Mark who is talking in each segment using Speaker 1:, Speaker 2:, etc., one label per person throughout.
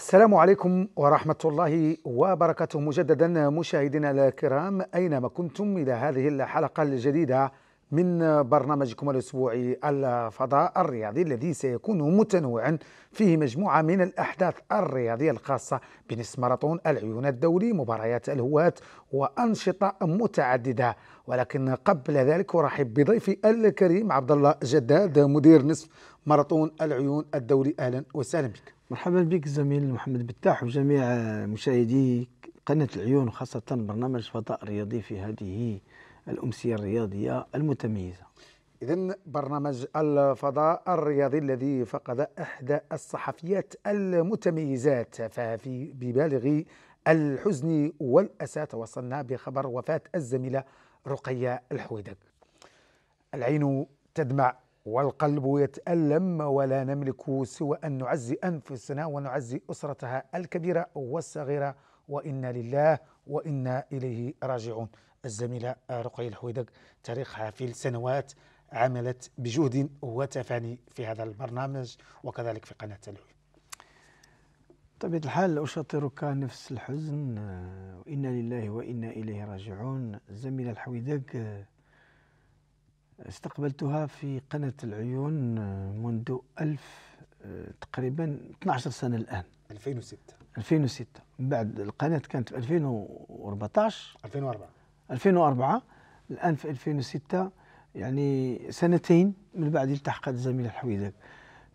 Speaker 1: السلام عليكم ورحمة الله وبركاته مجددا مشاهدينا الكرام أينما كنتم إلى هذه الحلقة الجديدة من برنامجكم الأسبوعي الفضاء الرياضي الذي سيكون متنوعا فيه مجموعة من الأحداث الرياضية الخاصة بنصف ماراثون العيون الدولي مباريات الهواة وأنشطة متعددة ولكن قبل ذلك أرحب بضيفي الكريم عبد الله جداد مدير نصف ماراثون العيون الدولي أهلا وسهلا بك مرحبا بك الزميل محمد بتاح وجميع
Speaker 2: مشاهدي قناة العيون وخاصة برنامج فضاء رياضي في هذه الأمسية الرياضية المتميزة
Speaker 1: إذا برنامج الفضاء الرياضي الذي فقد إحدى الصحفيات المتميزات ففي ببالغ الحزن والأسى توصلنا بخبر وفاة الزميلة رقية الحويدك العين تدمع والقلب يتألم ولا نملك سوى أن نعزي أنفسنا ونعزي أسرتها الكبيرة والصغيرة وإنا لله وإنا إليه راجعون الزميلة رقية الحويدق تاريخ في السنوات عملت بجهد وتفاني في هذا البرنامج وكذلك في قناة تلوي طبيعة الحال أشاطرك
Speaker 2: نفس الحزن آه، وإنا لله وإنا إليه راجعون الزميلة الحويدق استقبلتها في قناة العيون آه، منذ ألف آه، تقريبا 12 سنة الآن 2006 2006 بعد القناة كانت في 2014 2004 2004 الآن في 2006 يعني سنتين من بعد التحقت الزميلة الحويدك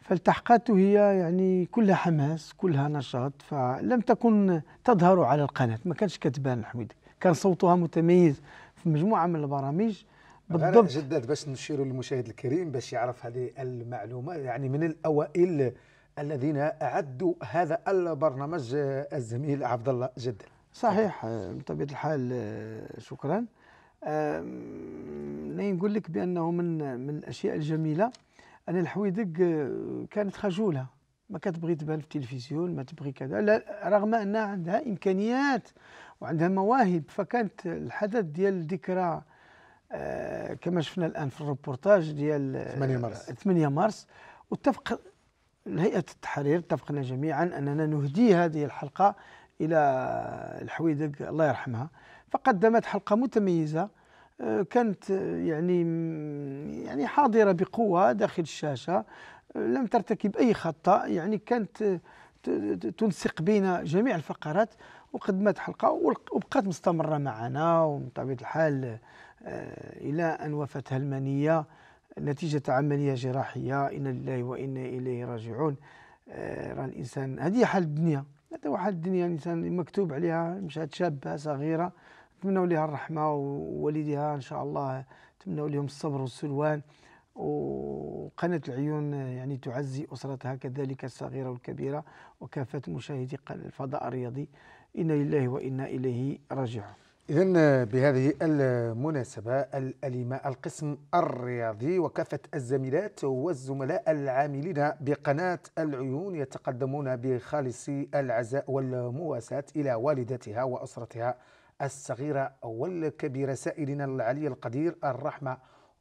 Speaker 2: فالتحقات هي يعني كلها حماس كلها نشاط فلم تكن تظهر على القناة ما كانش كتبان الحويدك كان صوتها متميز في مجموعة
Speaker 1: من البرامج بالضبط جدد باش نشيروا للمشاهد الكريم باش يعرف هذه المعلومه يعني من الاوائل الذين اعدوا هذا البرنامج آه، الزميل عبد الله جد صحيح آه، بطبيعه الحال آه، شكرا
Speaker 2: لا نقول لك بانه من من الاشياء الجميله ان الحويدق كانت خجوله ما كتبغي تبان في التلفزيون ما تبغي كذا لا رغم انها عندها امكانيات وعندها مواهب فكانت الحدث ديال ذكرى آه، كما شفنا الان في الروبورتاج ديال 8 آه، مارس 8 مارس واتفق هيئه التحرير اتفقنا جميعا اننا نهدي هذه الحلقه الى الحويدق الله يرحمها فقدمت حلقه متميزه آه، كانت يعني يعني حاضره بقوه داخل الشاشه لم ترتكب اي خطا يعني كانت تنسق بين جميع الفقرات وقدمت حلقه وبقات مستمره معنا ومن طبيعه الحال آه، إلى أن وفتها المنية نتيجة عملية جراحية إنا لله وإنا إليه راجعون آه، راه الإنسان هذه حال الدنيا هذا هو حال الدنيا الإنسان مكتوب عليها مشات شابة صغيرة نتمنوا لها الرحمة ووالديها إن شاء الله نتمنوا لهم الصبر والسلوان وقناة العيون يعني تعزي أسرتها كذلك الصغيرة والكبيرة وكافة مشاهدي الفضاء
Speaker 1: الرياضي إنا لله وإنا إليه راجعون إذا بهذه المناسبة الأليمة القسم الرياضي وكافة الزميلات والزملاء العاملين بقناة العيون يتقدمون بخالص العزاء والمواساة إلى والدتها وأسرتها الصغيرة والكبيرة سائلين العلي القدير الرحمة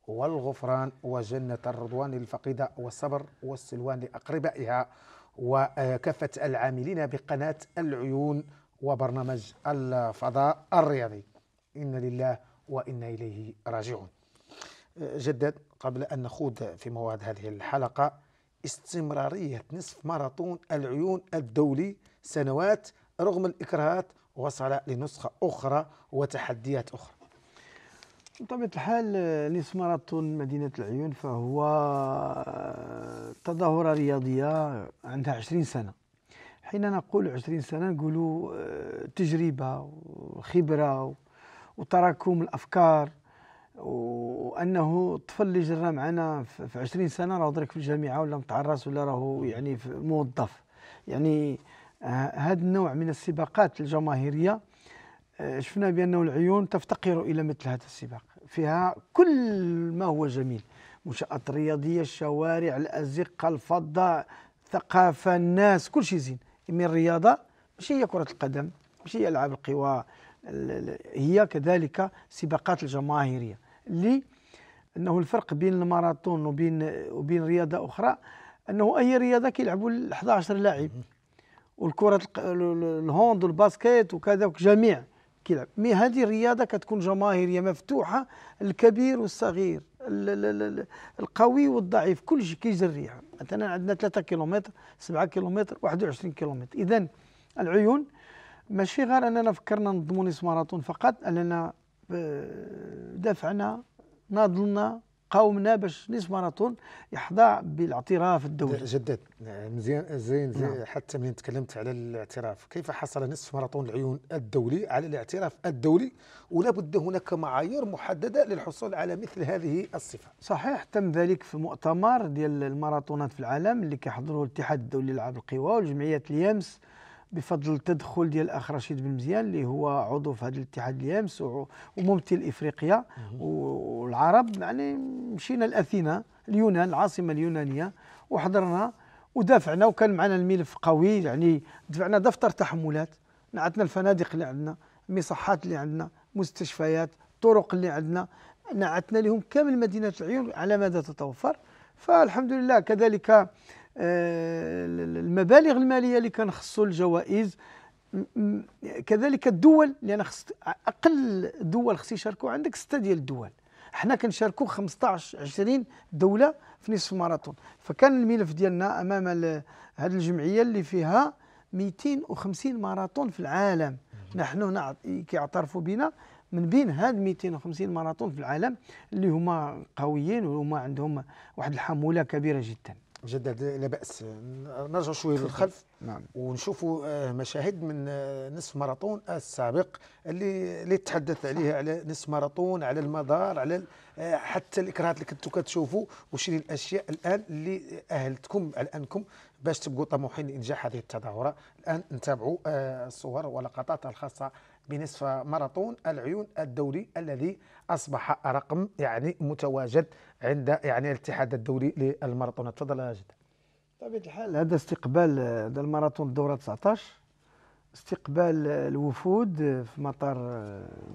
Speaker 1: والغفران وجنة الرضوان للفقيدة والصبر والسلوان لأقربائها وكافة العاملين بقناة العيون وبرنامج الفضاء الرياضي إن لله وإنا إليه راجعون جدد قبل أن نخوض في مواد هذه الحلقة استمرارية نصف ماراثون العيون الدولي سنوات رغم الإكراهات وصل لنسخة أخرى وتحديات أخرى
Speaker 2: بطبيعة الحال نصف ماراثون مدينة العيون فهو تظاهرة رياضية عندها 20 سنة حين نقول عشرين سنة نقولوا آه، تجربة وخبرة وتراكم الأفكار وانه الطفل اللي جرى معنا في 20 سنه راه درك في الجامعه ولا متعرس ولا راهو يعني موظف يعني آه، هذا النوع من السباقات الجماهيريه آه، شفنا بانه العيون تفتقر الى مثل هذا السباق فيها كل ما هو جميل منشات رياضيه الشوارع الازقه الفضاء ثقافة الناس كل شيء زين من الرياضه ماشي هي كره القدم ماشي هي العاب القوى هي كذلك سباقات الجماهيريه اللي انه الفرق بين الماراثون وبين وبين رياضه اخرى انه اي رياضه كيلعبوا 11 لاعب والكره الهوند والباسكيت وكذا جميع كيلعب مي هذه الرياضه كتكون جماهيريه مفتوحه الكبير والصغير القوي والضعيف كل شيء كيجريها يعني. مثلا عندنا 3 كيلومتر 7 كيلومتر 21 كيلومتر اذا العيون ماشي غير اننا فكرنا نضمون ماراثون فقط اننا آه،
Speaker 1: دفعنا ناضلنا قاومنا باش نصف ماراثون يحظى بالاعتراف الدولي جدد مزيان زين, زي نعم. حتى من تكلمت على الاعتراف كيف حصل نصف ماراثون العيون الدولي على الاعتراف الدولي ولا بد هناك معايير محدده للحصول على مثل هذه الصفه صحيح تم ذلك في مؤتمر ديال الماراثونات
Speaker 2: في العالم اللي كيحضروه الاتحاد الدولي للعاب القوى وجمعيه اليامس بفضل التدخل ديال الاخ رشيد بن مزيان اللي هو عضو في هذا الاتحاد اليامس وممثل افريقيا والعرب يعني مشينا لاثينا اليونان العاصمه اليونانيه وحضرنا ودافعنا وكان معنا الملف قوي يعني دفعنا دفتر تحملات نعتنا الفنادق اللي عندنا المصحات اللي عندنا مستشفيات الطرق اللي عندنا نعتنا لهم كامل مدينه العيون على ماذا تتوفر فالحمد لله كذلك آه، المبالغ الماليه اللي كنخصوا الجوائز كذلك الدول لان خص اقل دول خص يشاركوا عندك سته ديال الدول حنا كنشاركوا 15 20 دوله في نصف ماراثون فكان الملف ديالنا امام هذه الجمعيه اللي فيها 250 ماراثون في العالم نحن هنا كيعترفوا بنا من بين هاد 250 ماراثون في العالم اللي هما قويين وهما عندهم واحد الحموله كبيره جدا
Speaker 1: جدد لا باس نرجع شويه للخلف نعم. ونشوفوا آه، مشاهد من آه، نصف ماراثون السابق اللي اللي تحدث عليه على نصف ماراثون على المدار على آه، حتى الاكراهات اللي كنتوا كتشوفوا وشنو الاشياء الان اللي اهلتكم الانكم باش تبقوا طموحين لانجاح هذه التظاهره الان نتابعوا الصور ولقطات الخاصه بنصف ماراثون العيون الدولي الذي اصبح رقم يعني متواجد عند يعني الاتحاد الدولي للماراثون تفضل يا جد
Speaker 2: بطبيعه الحال هذا استقبال هذا الماراثون الدوره 19 استقبال الوفود في مطار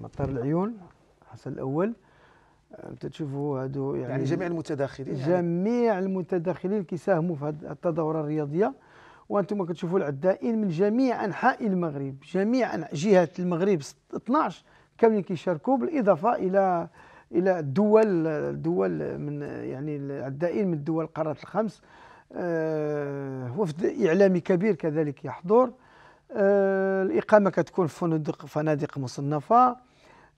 Speaker 2: مطار العيون حسن الاول تشوفوا هادو يعني, يعني جميع
Speaker 1: المتداخلين يعني
Speaker 2: جميع المتداخلين كيساهموا في هذه التدوره الرياضيه وانتم كتشوفوا العدائين من جميع انحاء المغرب جميع جهات المغرب 12 كاملين كيشاركوا بالاضافه الى الى الدول الدول من يعني العدائين من دول القارات الخمس آه وفد اعلامي كبير كذلك يحضر آه الاقامه كتكون في فنادق فنادق مصنفه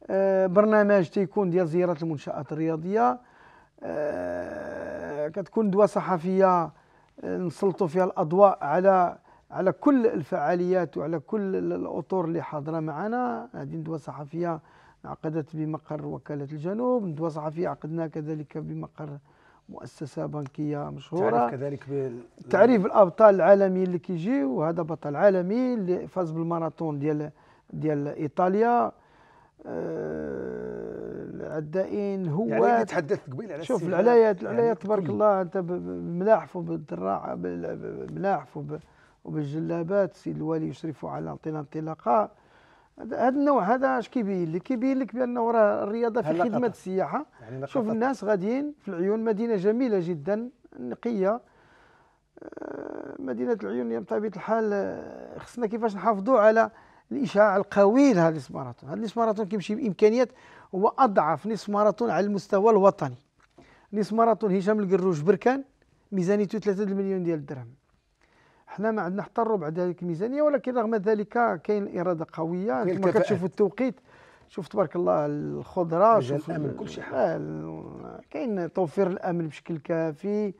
Speaker 2: آه برنامج تيكون ديال زيارات المنشات الرياضيه آه، كتكون دوا صحفيه نسلطوا فيها الاضواء على على كل الفعاليات وعلى كل الاطر اللي حاضره معنا هذه ندوه صحفيه عقدت بمقر وكاله الجنوب ندوه صحفيه عقدناها كذلك بمقر مؤسسه بنكيه مشهوره تعريف
Speaker 1: كذلك بال... تعريف
Speaker 2: الابطال العالميين اللي كيجي وهذا بطل عالمي اللي فاز بالماراثون ديال ديال ايطاليا أه الدائن هو يعني تحدثت قبيل على شوف العلايات العلايات يعني تبارك الله انت بملاحف وبالدراع بملاحف وبالجلابات سيد الوالي يشرف على اعطينا انطلاقه هذا النوع هذا اش كيبين لك كيبين لك بانه راه الرياضه في خدمه السياحه يعني شوف الناس غاديين في العيون مدينه جميله جدا نقيه آه، مدينه العيون بطبيعه الحال آه، خصنا كيفاش نحافظوا على الاشعاع القوي لهذا النصف ماراثون هذا النصف ماراثون كيمشي بامكانيات هو اضعف نصف ماراثون على المستوى الوطني نصف ماراثون هشام القروش بركان ميزانيته 3 مليون ديال الدرهم حنا ما عندنا حتى الربع ذلك الميزانيه ولكن رغم ذلك كاين اراده قويه كما كتشوفوا التوقيت شوف تبارك الله الخضره شوف الامن كل شيء كاين توفير الامن بشكل كافي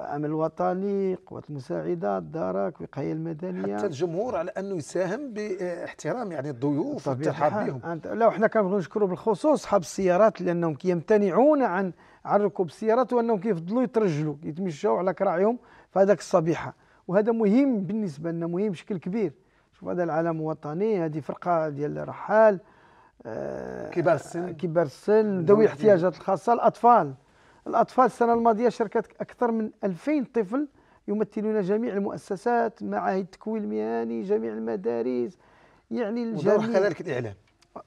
Speaker 2: عمل وطني قوات المساعده دارك وقايه المدنيه حتى
Speaker 1: الجمهور على انه يساهم باحترام يعني الضيوف والترحاب بهم
Speaker 2: لا وحنا كنبغيو نشكروا بالخصوص اصحاب السيارات لانهم كيمتنعون عن ركوب السيارات وانهم كيفضلوا يترجلوا يتمشوا على كراعيهم في هذاك الصبيحه وهذا مهم بالنسبه لنا مهم بشكل كبير شوف هذا العالم الوطني هذه فرقه ديال الرحال آه، كبار السن كبار السن نعم. ذوي الاحتياجات الخاصه الاطفال الأطفال السنة الماضية شاركت أكثر من 2000 طفل يمثلون جميع المؤسسات معاهد التكوين المهني جميع المدارس يعني الجميع كذلك الإعلام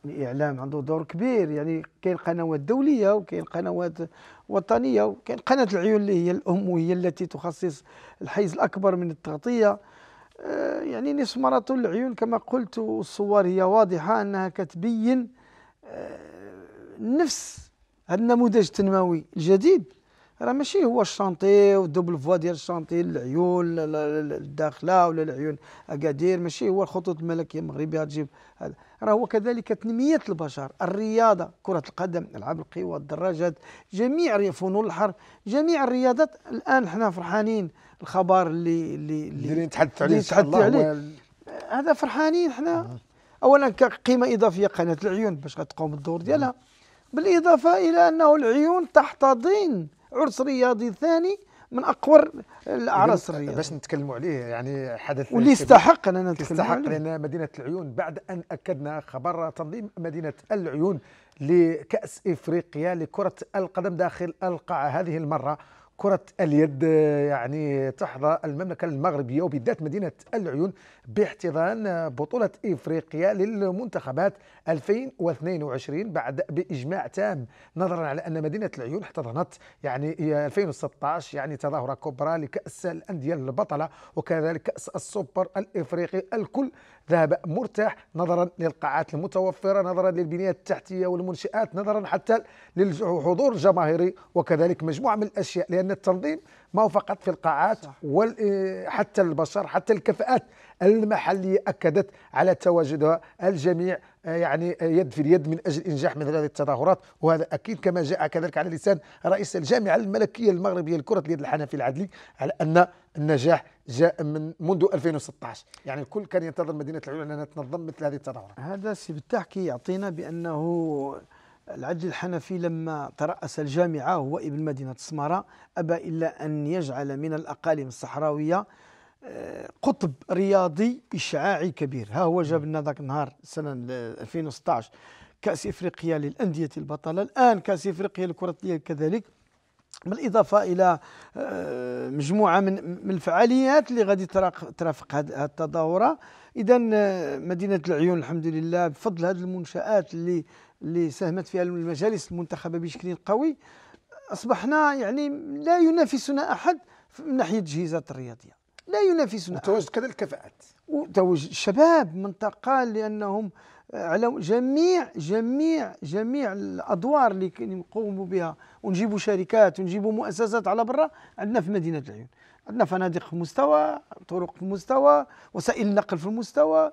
Speaker 2: الاعلام عنده دور كبير يعني كاين قنوات دوليه وكاين قنوات وطنيه وكاين قناه العيون اللي هي الام وهي التي تخصص الحيز الاكبر من التغطيه آه، يعني نصف ماراثون العيون كما قلت والصور هي واضحه انها كتبين آه، نفس هذا النموذج التنموي الجديد راه ماشي هو الشانتي والدوبل فوا ديال الشانتي للعيون الداخله ولا العيون اكادير ماشي هو الخطوط الملكيه المغربيه تجيب هذا راه هو كذلك تنميه البشر الرياضه كره القدم العاب القوى الدراجات جميع فنون الحرب جميع الرياضات الان حنا فرحانين الخبر اللي اللي اللي نتحدث عليه الله عليه هذا فرحانين حنا اولا كقيمه اضافيه قناه العيون باش غتقوم الدور ديالها بالإضافة إلى أنه العيون تحتضن عرس رياضي ثاني من اقوى
Speaker 1: الاعراس الرياضيه باش نتكلموا عليه يعني حدث واللي يستحق اننا نتكلموا عليه لان مدينه العيون بعد ان اكدنا خبر تنظيم مدينه العيون لكاس افريقيا لكره القدم داخل القاعه هذه المره كرة اليد يعني تحظى المملكة المغربية وبالذات مدينة العيون باحتضان بطولة إفريقيا للمنتخبات 2022 بعد بإجماع تام نظرا على أن مدينة العيون احتضنت يعني 2016 يعني تظاهرة كبرى لكأس الأندية البطلة وكذلك كأس السوبر الإفريقي الكل ذهب مرتاح نظرا للقاعات المتوفرة نظرا للبنية التحتية والمنشآت نظرا حتى للحضور الجماهيري وكذلك مجموعة من الأشياء لأن التنظيم ما هو فقط في القاعات حتى البشر حتى الكفاءات المحلية أكدت على تواجدها الجميع آه، يعني آه، يد في اليد من اجل انجاح مثل هذه التظاهرات وهذا اكيد كما جاء كذلك على لسان رئيس الجامعه الملكيه المغربيه لكره اليد الحنفي العدلي على ان النجاح جاء من منذ 2016 يعني الكل كان ينتظر مدينه العيون انها
Speaker 2: تنظم مثل هذه التظاهرات هذا السي بالتاح يعطينا بانه العدل الحنفي لما ترأس الجامعة هو ابن مدينة السمارة أبى إلا أن يجعل من الأقاليم الصحراوية قطب رياضي إشعاعي كبير ها هو جاب لنا ذاك النهار سنة 2016 كأس إفريقيا للأندية البطلة الآن كأس إفريقيا لكرة اليد كذلك بالإضافة إلى آه، مجموعة من الفعاليات اللي غادي ترافق هذه التظاهرة إذا آه، مدينة العيون الحمد لله بفضل هذه المنشآت اللي اللي ساهمت فيها المجالس المنتخبة بشكل قوي أصبحنا يعني لا ينافسنا أحد من ناحية التجهيزات الرياضية لا ينافسنا نعم. وتواجد كذا الكفاءات وتواجد الشباب من تقال لأنهم آه، على جميع جميع جميع الادوار اللي نقوموا بها ونجيبوا شركات ونجيبوا مؤسسات على برا عندنا في مدينه العيون عندنا فنادق في مستوى طرق في مستوى وسائل النقل في المستوى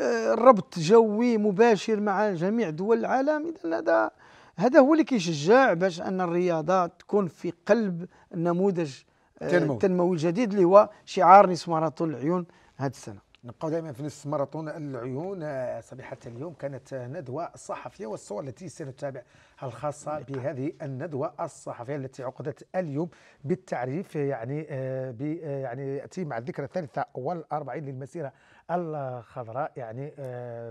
Speaker 2: آه، ربط جوي مباشر مع جميع دول العالم اذا هذا هذا هو اللي كيشجع باش ان الرياضه تكون في قلب النموذج التنموي آه، التنموي
Speaker 1: الجديد اللي هو شعار نصف ماراثون العيون هذه السنه نبقاو دائما في نصف ماراثون العيون آه، صبيحه اليوم كانت ندوه صحفيه والصور التي سنتابعها الخاصه بهذه الندوه الصحفيه التي عقدت اليوم بالتعريف يعني آه، يعني ياتي مع الذكرى الثالثه والاربعين للمسيره الخضراء يعني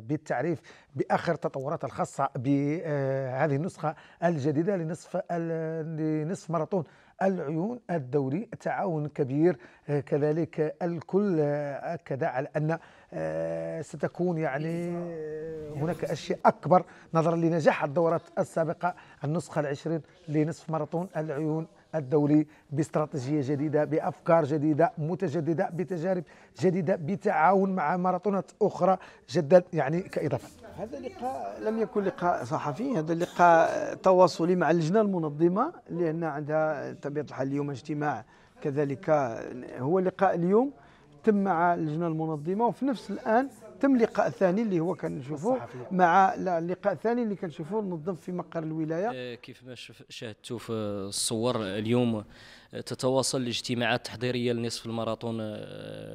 Speaker 1: بالتعريف باخر التطورات الخاصه بهذه النسخه الجديده لنصف لنصف ماراثون العيون الدوري تعاون كبير آه، كذلك الكل آه، أكد على أن آه، ستكون يعني هناك أشياء أكبر نظرا لنجاح الدورات السابقة النسخة العشرين لنصف ماراثون العيون الدولي باستراتيجية جديدة بأفكار جديدة متجددة بتجارب جديدة بتعاون مع ماراثونات أخرى جدا يعني كإضافة هذا لقاء
Speaker 2: لم يكن لقاء صحفي هذا لقاء تواصلي مع اللجنه المنظمه لان عندها طبيعه الحال اليوم اجتماع كذلك هو لقاء اليوم تم مع اللجنه المنظمه وفي نفس الان تم لقاء ثاني اللي هو كنشوفوه مع لا اللقاء الثاني اللي كنشوفوه منظم في مقر الولايه إيه،
Speaker 3: كيف ما شاهدتوا في الصور اليوم تتواصل الاجتماعات التحضيريه لنصف الماراثون آه،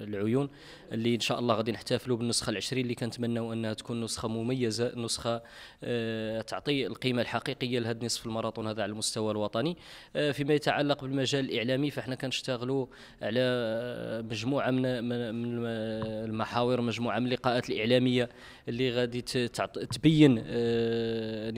Speaker 3: العيون اللي ان شاء الله غادي نحتفلوا بالنسخه العشرين اللي كنتمناو انها تكون نسخه مميزه نسخه آه، تعطي القيمه الحقيقيه لهذا نصف الماراثون هذا على المستوى الوطني آه، فيما يتعلق بالمجال الاعلامي فاحنا كنشتغلوا على مجموعه من المحاور مجموعه من اللقاءات الاعلاميه اللي غادي تبين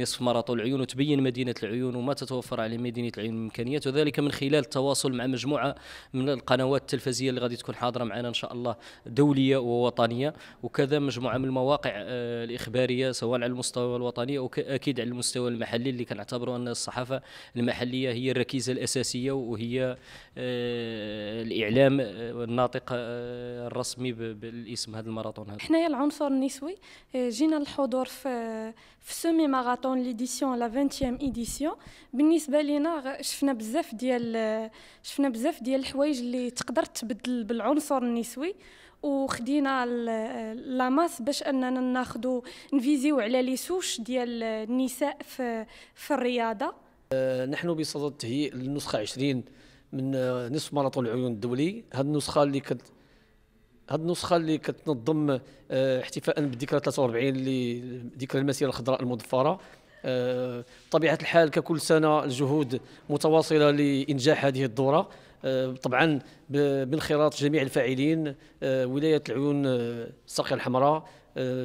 Speaker 3: نصف ماراثون العيون وتبين مدينه العيون وما تتوفر على مدينه العيون من امكانيات وذلك من خلال التواصل التواصل مع مجموعه من القنوات التلفزيونيه اللي غادي تكون حاضره معنا ان شاء الله دوليه ووطنيه وكذا مجموعه من المواقع آه، الاخباريه سواء على المستوى الوطني او اكيد على المستوى المحلي اللي كنعتبروا ان الصحافه المحليه هي الركيزه الاساسيه وهي آه، الاعلام آه، الناطق الرسمي بالاسم هذا الماراثون هذا حنايا العنصر النسوي جينا الحضور في في سومي ماراثون ليديسيون لا 20 ايديسيون بالنسبه لينا شفنا بزاف ديال شفنا بزاف ديال الحوايج اللي تقدر تبدل بالعنصر النسوي وخدينا لاماس باش اننا ناخذوا نفيزيو على لي سوش ديال النساء في في الرياضه
Speaker 4: آه، نحن بصدد تهيئ النسخه 20 من آه، نصف ماراثون العيون الدولي هذه النسخه اللي كت هاد النسخه اللي كتنظم آه، احتفاء بالذكرى 43 اللي ذكرى المسيره الخضراء المضفره بطبيعه آه، الحال ككل سنه الجهود متواصله لانجاح هذه الدوره آه، طبعا بانخراط جميع الفاعلين آه، ولايه العيون الساقيه الحمراء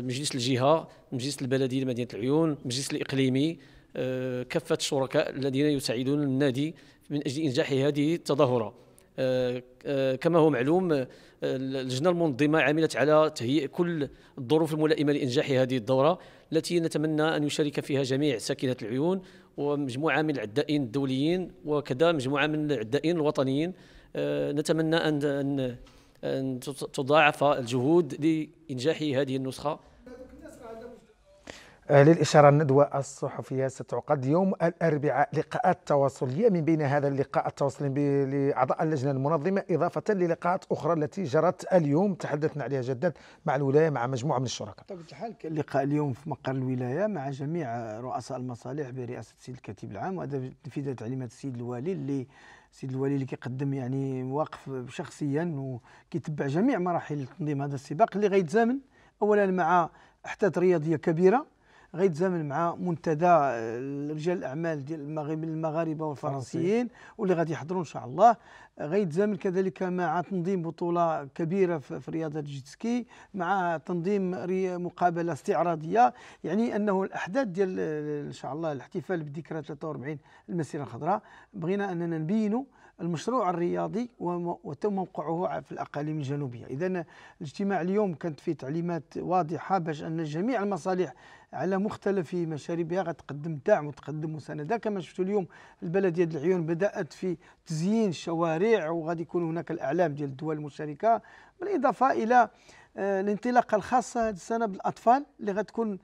Speaker 4: مجلس الجهه مجلس البلديه لمدينه العيون مجلس الاقليمي كافه الشركاء الذين يساعدون النادي من اجل انجاح هذه التظاهره كما هو معلوم اللجنه المنظمه عملت على تهيئ كل الظروف الملائمه لانجاح هذه الدوره التي نتمنى أن يشارك فيها جميع ساكنة العيون ومجموعة من العدائين الدوليين وكذا مجموعة من العدائين الوطنيين آه، نتمنى أن أن تضاعف الجهود لإنجاح هذه النسخة
Speaker 1: للإشارة الندوة الصحفية ستعقد يوم الأربعاء لقاءات تواصلية من بين هذا اللقاء التواصلي لأعضاء اللجنة المنظمة إضافة للقاءات أخرى التي جرت اليوم تحدثنا عليها جدا مع الولاية مع مجموعة من الشركاء طبعا الحال كان لقاء اليوم في مقر الولاية مع جميع
Speaker 2: رؤساء المصالح
Speaker 1: برئاسة السيد الكاتب
Speaker 2: العام وهذا تنفيذ تعليمات السيد الوالي اللي السيد الوالي اللي كيقدم يعني مواقف شخصيا وكيتبع جميع مراحل تنظيم هذا السباق اللي غيتزامن اولا مع احداث رياضيه كبيره غيتزامن مع منتدى رجال الاعمال ديال المغرب المغاربه والفرنسيين واللي غادي يحضروا ان شاء الله غيتزامن كذلك مع تنظيم بطوله كبيره في رياضه الجيتسكي مع تنظيم مقابله استعراضيه يعني انه الاحداث ديال ان شاء الله الاحتفال بالذكرى 43 المسيره الخضراء بغينا اننا نبينوا المشروع الرياضي وتم موقعه في الأقاليم الجنوبية إذا الاجتماع اليوم كانت فيه تعليمات واضحة باش أن جميع المصالح على مختلف مشاربها غتقدم دعم وتقدم مسانده كما شفتوا اليوم البلديه ديال العيون بدات في تزيين الشوارع وغادي يكون هناك الاعلام ديال الدول المشاركه بالاضافه الى آه، الانطلاقه الخاصه هذه السنه بالاطفال اللي غتكون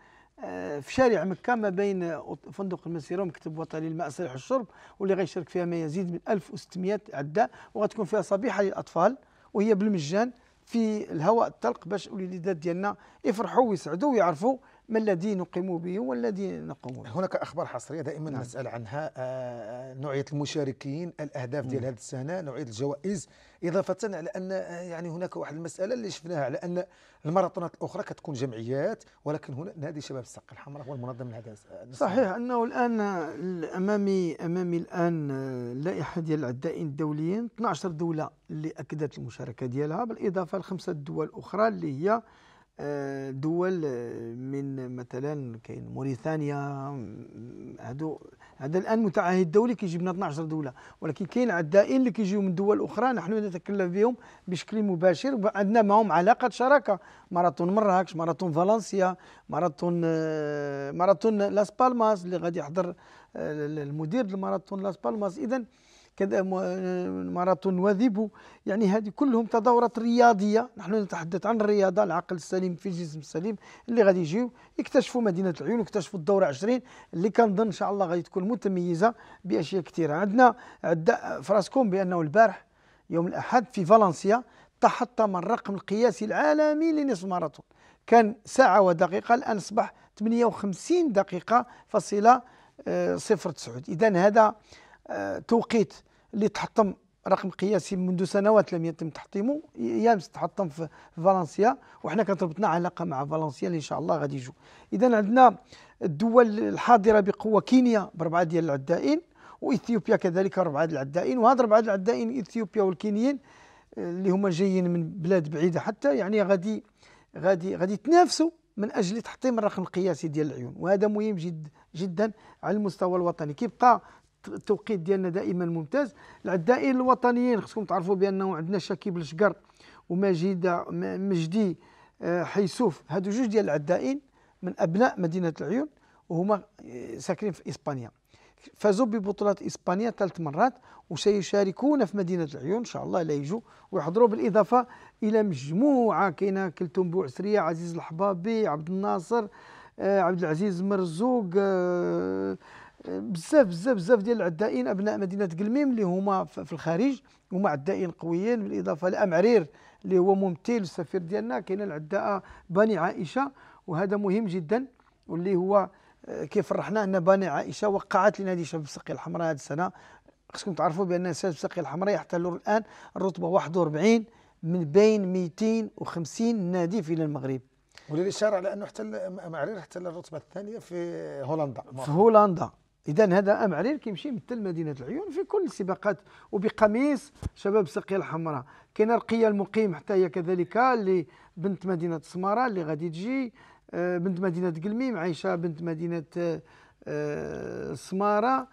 Speaker 2: آه، في شارع مكة ما بين فندق المسيرة ومكتب وطني للماء صالح الشرب واللي غيشارك فيها ما يزيد من 1600 عدة وغتكون فيها صبيحة للأطفال وهي بالمجان في الهواء الطلق باش الوليدات ديالنا يفرحوا ويسعدوا
Speaker 1: ويعرفوا ما الذي نقيم به والذي نقوم به هناك أخبار حصرية دائما نعم. نسأل عنها آه، نوعية المشاركين الأهداف ديال هذه السنة نوعية الجوائز إضافة على أن آه، يعني هناك واحد المسألة اللي شفناها على أن الماراثونات الأخرى كتكون جمعيات ولكن هنا نادي شباب الساق الحمراء هو المنظم لهذا صحيح
Speaker 2: أنه الآن أمامي أمامي الآن آه، لائحة ديال العدائين الدوليين 12 دولة اللي أكدت المشاركة ديالها بالإضافة لخمسة دول أخرى اللي هي آه، دول آه، من مثلا كاين موريتانيا هادو هذا الان متعهد دولي كيجيبنا 12 دوله ولكن كاين عدائين اللي كيجيو من دول اخرى نحن نتكلم بهم بشكل مباشر وعندنا معهم علاقه شراكه ماراثون مراكش ماراثون فالنسيا ماراثون آه، ماراثون لاس بالماس اللي غادي يحضر المدير الماراثون لاس بالماس اذا كذا ماراثون وذيبو يعني هذه كلهم تدورات رياضيه نحن نتحدث عن الرياضه العقل السليم في الجسم السليم اللي غادي يجيو يكتشفوا مدينه العيون يكتشفوا الدوره 20 اللي كنظن ان شاء الله غادي تكون متميزه باشياء كثيره عندنا عندنا فراسكم بانه البارح يوم الاحد في فالنسيا تحطم الرقم القياسي العالمي لنصف ماراثون كان ساعة ودقيقة الآن أصبح 58 دقيقة فاصلة آه، صفر تسعود إذا هذا آه، توقيت اللي تحطم رقم قياسي منذ سنوات لم يتم تحطيمه يامس تحطم في فالنسيا وحنا كتربطنا علاقه مع فالنسيا اللي ان شاء الله غادي يجوا اذا عندنا الدول الحاضره بقوه كينيا باربعه ديال العدائين واثيوبيا كذلك اربعه ديال العدائين وهاد اربعه ديال العدائين اثيوبيا والكينيين آه، اللي هما جايين من بلاد بعيده حتى يعني غادي غادي غادي يتنافسوا من اجل تحطيم الرقم القياسي ديال العيون وهذا مهم جد جدا على المستوى الوطني كيبقى التوقيت ديالنا دائما ممتاز العدائين الوطنيين خصكم تعرفوا بانه عندنا شكيب الشقر ومجيد مجدي آه، حيسوف هادو جوج ديال العدائين من ابناء مدينه العيون وهما آه، ساكنين في اسبانيا فازوا ببطولات إسبانيا ثلاث مرات وسيشاركون في مدينة العيون إن شاء الله لا يجوا ويحضروا بالإضافة إلى مجموعة كاينة كلثوم بوعسرية عزيز الحبابي عبد الناصر آه، عبد العزيز مرزوق بزاف بزاف بزاف ديال العدائين ابناء مدينه قلميم اللي هما في الخارج هما عدائين قويين بالاضافه لامعرير اللي هو ممثل السفير ديالنا كاينه العداء بني عائشه وهذا مهم جدا واللي هو آه، كيف فرحنا ان بني عائشه وقعت لنادي شباب السقي الحمراء هذه السنه خصكم تعرفوا بان شباب السقي الحمراء يحتلوا الان الرتبه 41 من بين 250 نادي في المغرب
Speaker 1: وللاشاره على انه احتل معرير احتل الرتبه الثانيه في هولندا
Speaker 2: في هولندا اذا هذا ام عليل كيمشي يمثل مدينه العيون في كل السباقات وبقميص شباب سقي الحمراء كاين رقيه المقيم حتى هي كذلك اللي بنت مدينه السماره اللي غادي تجي آه، بنت مدينه قلميم عايشه بنت مدينه السماره آه،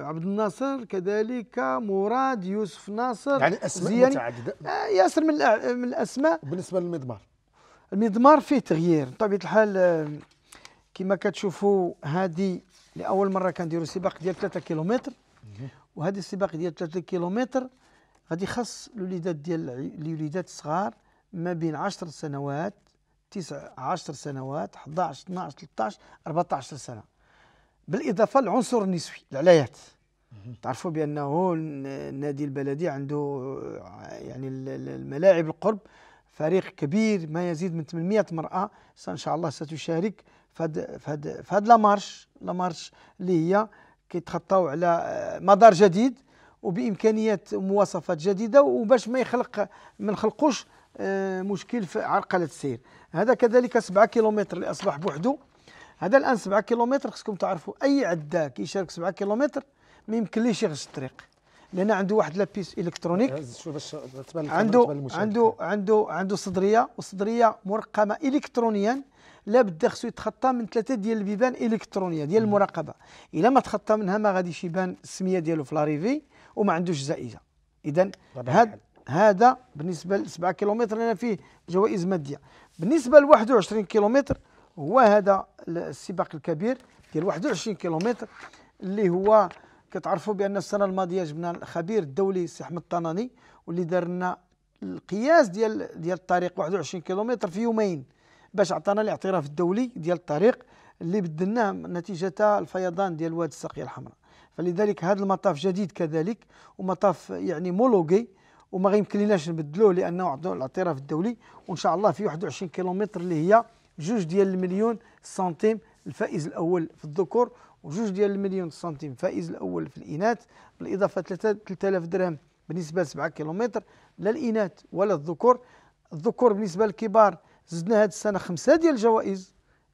Speaker 2: آه، عبد الناصر كذلك مراد يوسف ناصر يعني اسماء متعدده ياسر من من الاسماء بالنسبه للمضمار المضمار فيه تغيير بطبيعه الحال كما كتشوفوا هذه لاول مره كنديروا سباق ديال 3 كيلومتر وهذا السباق ديال 3 كيلومتر غادي خاص الوليدات ديال الوليدات الصغار ما بين 10 سنوات 9 10 سنوات 11 12 13 14 سنه بالاضافه للعنصر النسوي العلايات تعرفوا بانه النادي البلدي عنده يعني الملاعب القرب فريق كبير ما يزيد من 800 مرأة إن شاء الله ستشارك فهاد فهاد فهاد لا مارش لا مارش اللي هي كيتخطاو على آه، مدار جديد وبامكانيات مواصفات جديده وباش ما يخلق ما نخلقوش آه، مشكل في عرقله السير هذا كذلك 7 كيلومتر اللي اصبح بوحده هذا الان 7 كيلومتر خصكم تعرفوا اي عدا كيشارك 7 كيلومتر ما يمكنليش يغش الطريق لان عنده واحد لابيس الكترونيك عنده عنده عنده عنده صدريه والصدريه مرقمه الكترونيا لابد خصو يتخطى من ثلاثه ديال البيبان الكترونيه ديال المراقبه الا ما تخطى منها ما غاديش يبان السميه ديالو في لاريفي وما عندوش جائزه اذا هذا هذا بالنسبه ل 7 كيلومتر لان فيه جوائز ماديه بالنسبه ل 21 كيلومتر هو هذا السباق الكبير ديال 21 كيلومتر اللي هو كتعرفوا بان السنه الماضيه جبنا الخبير الدولي سي احمد الطناني واللي دار لنا القياس ديال ديال الطريق 21 كيلومتر في يومين باش عطانا الاعتراف الدولي ديال الطريق اللي بدلناه نتيجه الفيضان ديال واد الساقيه الحمراء فلذلك هذا المطاف جديد كذلك ومطاف يعني مولوغي وما غيمكنلناش نبدلوه لانه عطوا الاعتراف الدولي وان شاء الله في 21 كيلومتر اللي هي جوج ديال المليون سنتيم الفائز الاول في الذكور وجوج ديال المليون سنتيم الفائز الاول في الاناث بالاضافه 3000 درهم بالنسبه ل 7 كيلومتر لا الاناث ولا الذكور الذكور بالنسبه للكبار زدنا هذه السنه خمسه ديال الجوائز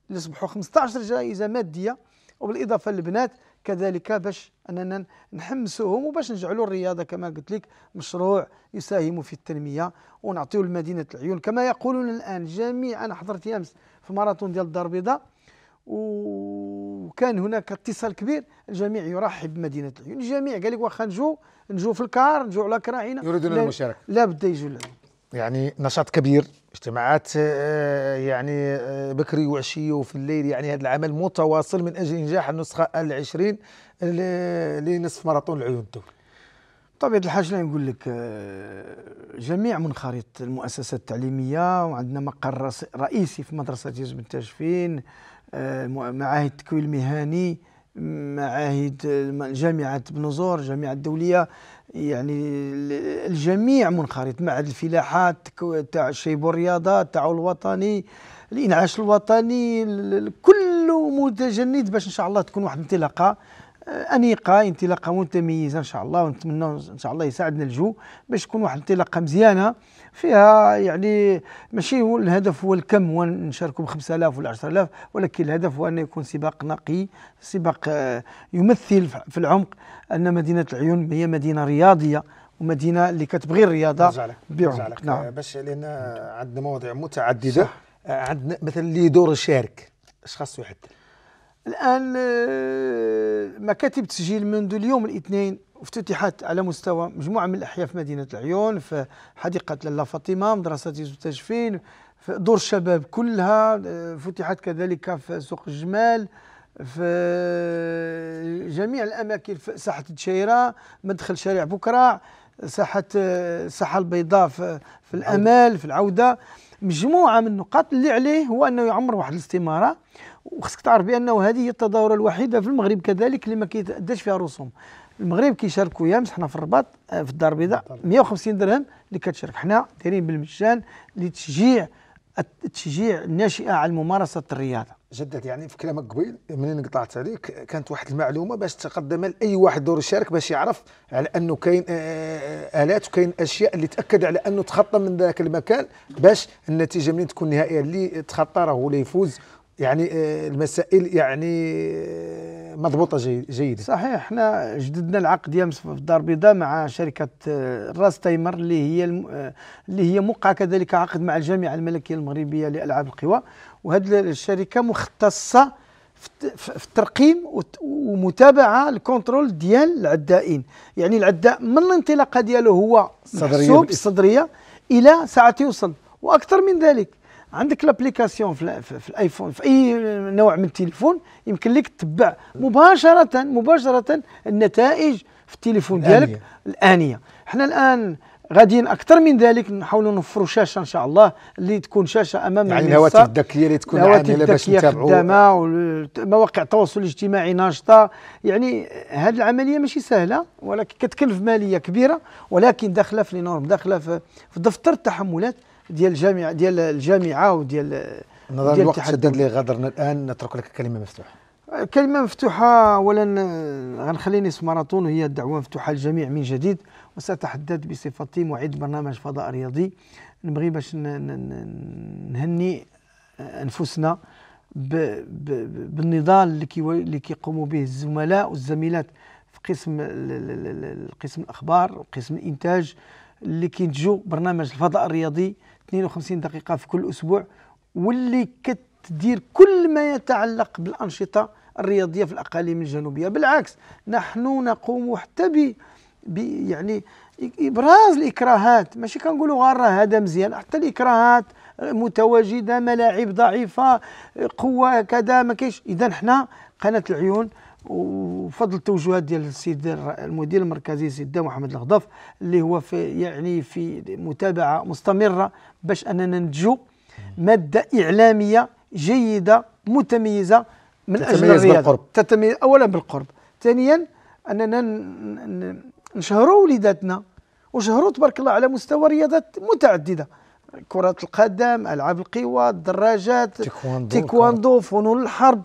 Speaker 2: اللي اصبحوا 15 جائزه ماديه وبالاضافه للبنات كذلك باش اننا نحمسوهم وباش نجعلوا الرياضه كما قلت لك مشروع يساهم في التنميه ونعطيو لمدينه العيون كما يقولون الان جميعا انا حضرت امس في ماراثون ديال الدار البيضاء وكان هناك اتصال كبير الجميع يرحب بمدينه العيون الجميع قال لك واخا نجو نجو في الكار نجو على كراعينا يريدون المشاركه لا بد يجوا العيون
Speaker 1: يعني نشاط كبير اجتماعات آه، يعني آه، بكري وعشية وفي الليل يعني هذا العمل متواصل من أجل إنجاح النسخة العشرين لنصف ماراثون العيون الدولي بطبيعة الحاجة لا نقول لك آه،
Speaker 2: جميع منخرط المؤسسات التعليمية وعندنا مقر رئيسي في مدرسة بن تاشفين معاهد التكوين المهني معاهد جامعة بنزور جامعة الدولية يعني الجميع منخرط معهد الفلاحات تاع الشيب والرياضة التعاون الوطني الإنعاش الوطني كله متجند باش إن شاء الله تكون واحد الانطلاقة انيقه انطلاقه متميزه ان شاء الله ونتمنى ان شاء الله يساعدنا الجو باش تكون واحد انطلاقه مزيانه فيها يعني ماشي هو الهدف هو الكم هو نشاركوا ب 5000 ولا 10000 ولكن الهدف هو ان يكون سباق نقي سباق يمثل في العمق ان مدينه العيون هي مدينه رياضيه ومدينه اللي كتبغي
Speaker 1: الرياضه بعمق نعم باش لان عندنا مواضيع متعدده عندنا مثلا اللي يدور الشارك اش خاصو يحدد
Speaker 2: الآن آه، مكاتب تسجيل منذ اليوم الاثنين افتتحت على مستوى مجموعة من الأحياء في مدينة العيون في حديقة لاله فاطمة مدرسة التجفين في دور الشباب كلها آه، فتحت كذلك في سوق الجمال في جميع الأماكن في ساحة الشيرة مدخل شارع بكرة ساحة آه، الساحة البيضاء في, في الأمال في العودة مجموعة من النقاط اللي عليه هو أنه يعمر واحد الاستمارة وخصك تعرف بانه هذه هي التظاهره الوحيده في المغرب كذلك اللي ما كيتاداش فيها رسوم المغرب كيشاركوا يامس حنا في الرباط آه، في الدار البيضاء 150 درهم اللي كتشارك حنا دايرين بالمجان لتشجيع التشجيع الناشئه
Speaker 1: على ممارسه الرياضه جدد يعني في كلامك قبيل منين قطعت عليك كانت واحد المعلومه باش تقدم لاي واحد دور يشارك باش يعرف على انه كاين آه، آه، الات وكاين اشياء اللي تاكد على انه تخطى من ذاك المكان باش النتيجه منين تكون نهائيه اللي تخطى راه هو اللي يفوز يعني آه، المسائل يعني آه، مضبوطه جيده صحيح احنا جددنا العقد ديال في الدار البيضاء مع شركه آه، راس تايمر
Speaker 2: اللي هي اللي هي موقعه كذلك عقد مع الجامعه الملكيه المغربيه لالعاب القوى وهذه الشركه مختصه في الترقيم ومتابعه الكونترول ديال العدائين يعني العداء من الانطلاقه ديالو هو صدريه الصدريه الى ساعه يوصل واكثر من ذلك عندك لابليكاسيون في, في الايفون في اي نوع من التليفون يمكن لك تتبع مباشره مباشره النتائج في التليفون ديالك الآنية. حنا الان غاديين اكثر من ذلك نحاولوا نوفروا شاشه ان شاء الله اللي تكون شاشه امام يعني الهواتف الذكيه
Speaker 1: اللي تكون عامله باش نتابعوا
Speaker 2: مواقع التواصل الاجتماعي ناشطه يعني هذه العمليه ماشي سهله ولكن كتكلف ماليه كبيره ولكن داخله في لي نورم داخله في دفتر التحملات ديال الجامعه ديال الجامعه وديال نظرا الوقت شدد
Speaker 1: لي غادرنا الان نترك لك كلمه مفتوحه
Speaker 2: كلمه مفتوحه اولا غنخلي نصف ماراثون وهي الدعوه مفتوحه للجميع من جديد وساتحدث بصفتي معد برنامج فضاء رياضي نبغي باش نهني انفسنا بالنضال اللي اللي كيقوموا به الزملاء والزميلات في قسم قسم الاخبار وقسم الانتاج اللي كينتجوا برنامج الفضاء الرياضي 52 دقيقة في كل أسبوع واللي كتدير كل ما يتعلق بالأنشطة الرياضية في الأقاليم الجنوبية بالعكس نحن نقوم حتى ب يعني ابراز الاكراهات ماشي كنقولوا غارة هذا مزيان حتى الاكراهات متواجده ملاعب ضعيفه قوه كذا ما كاينش اذا حنا قناه العيون وفضل التوجهات ديال السيد المدير المركزي السيد محمد الغضاف اللي هو في يعني في متابعه مستمره باش اننا ننتجوا ماده اعلاميه جيده متميزه من اجل الرياضه بالقرب. تتميز اولا بالقرب ثانيا اننا نشهروا وليداتنا وشهروا تبارك الله على مستوى رياضات متعدده كرة القدم، ألعاب القوى، الدراجات، تيكواندو، فنون الحرب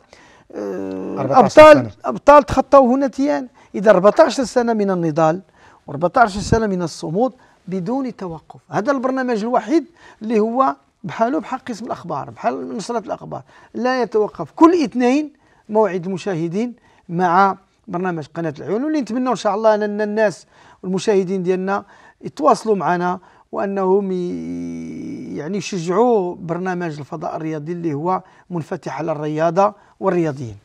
Speaker 2: ابطال سنة. ابطال هنا تيان اذا 14 سنه من النضال و14 سنه من الصمود بدون توقف هذا البرنامج الوحيد اللي هو بحاله بحال قسم الاخبار بحال نشره الاخبار لا يتوقف كل اثنين موعد المشاهدين مع برنامج قناه العيون واللي نتمنوا ان شاء الله ان الناس والمشاهدين ديالنا يتواصلوا معنا وانهم يعني يشجعوا برنامج الفضاء الرياضي اللي
Speaker 1: هو منفتح على الرياضه والرياضيين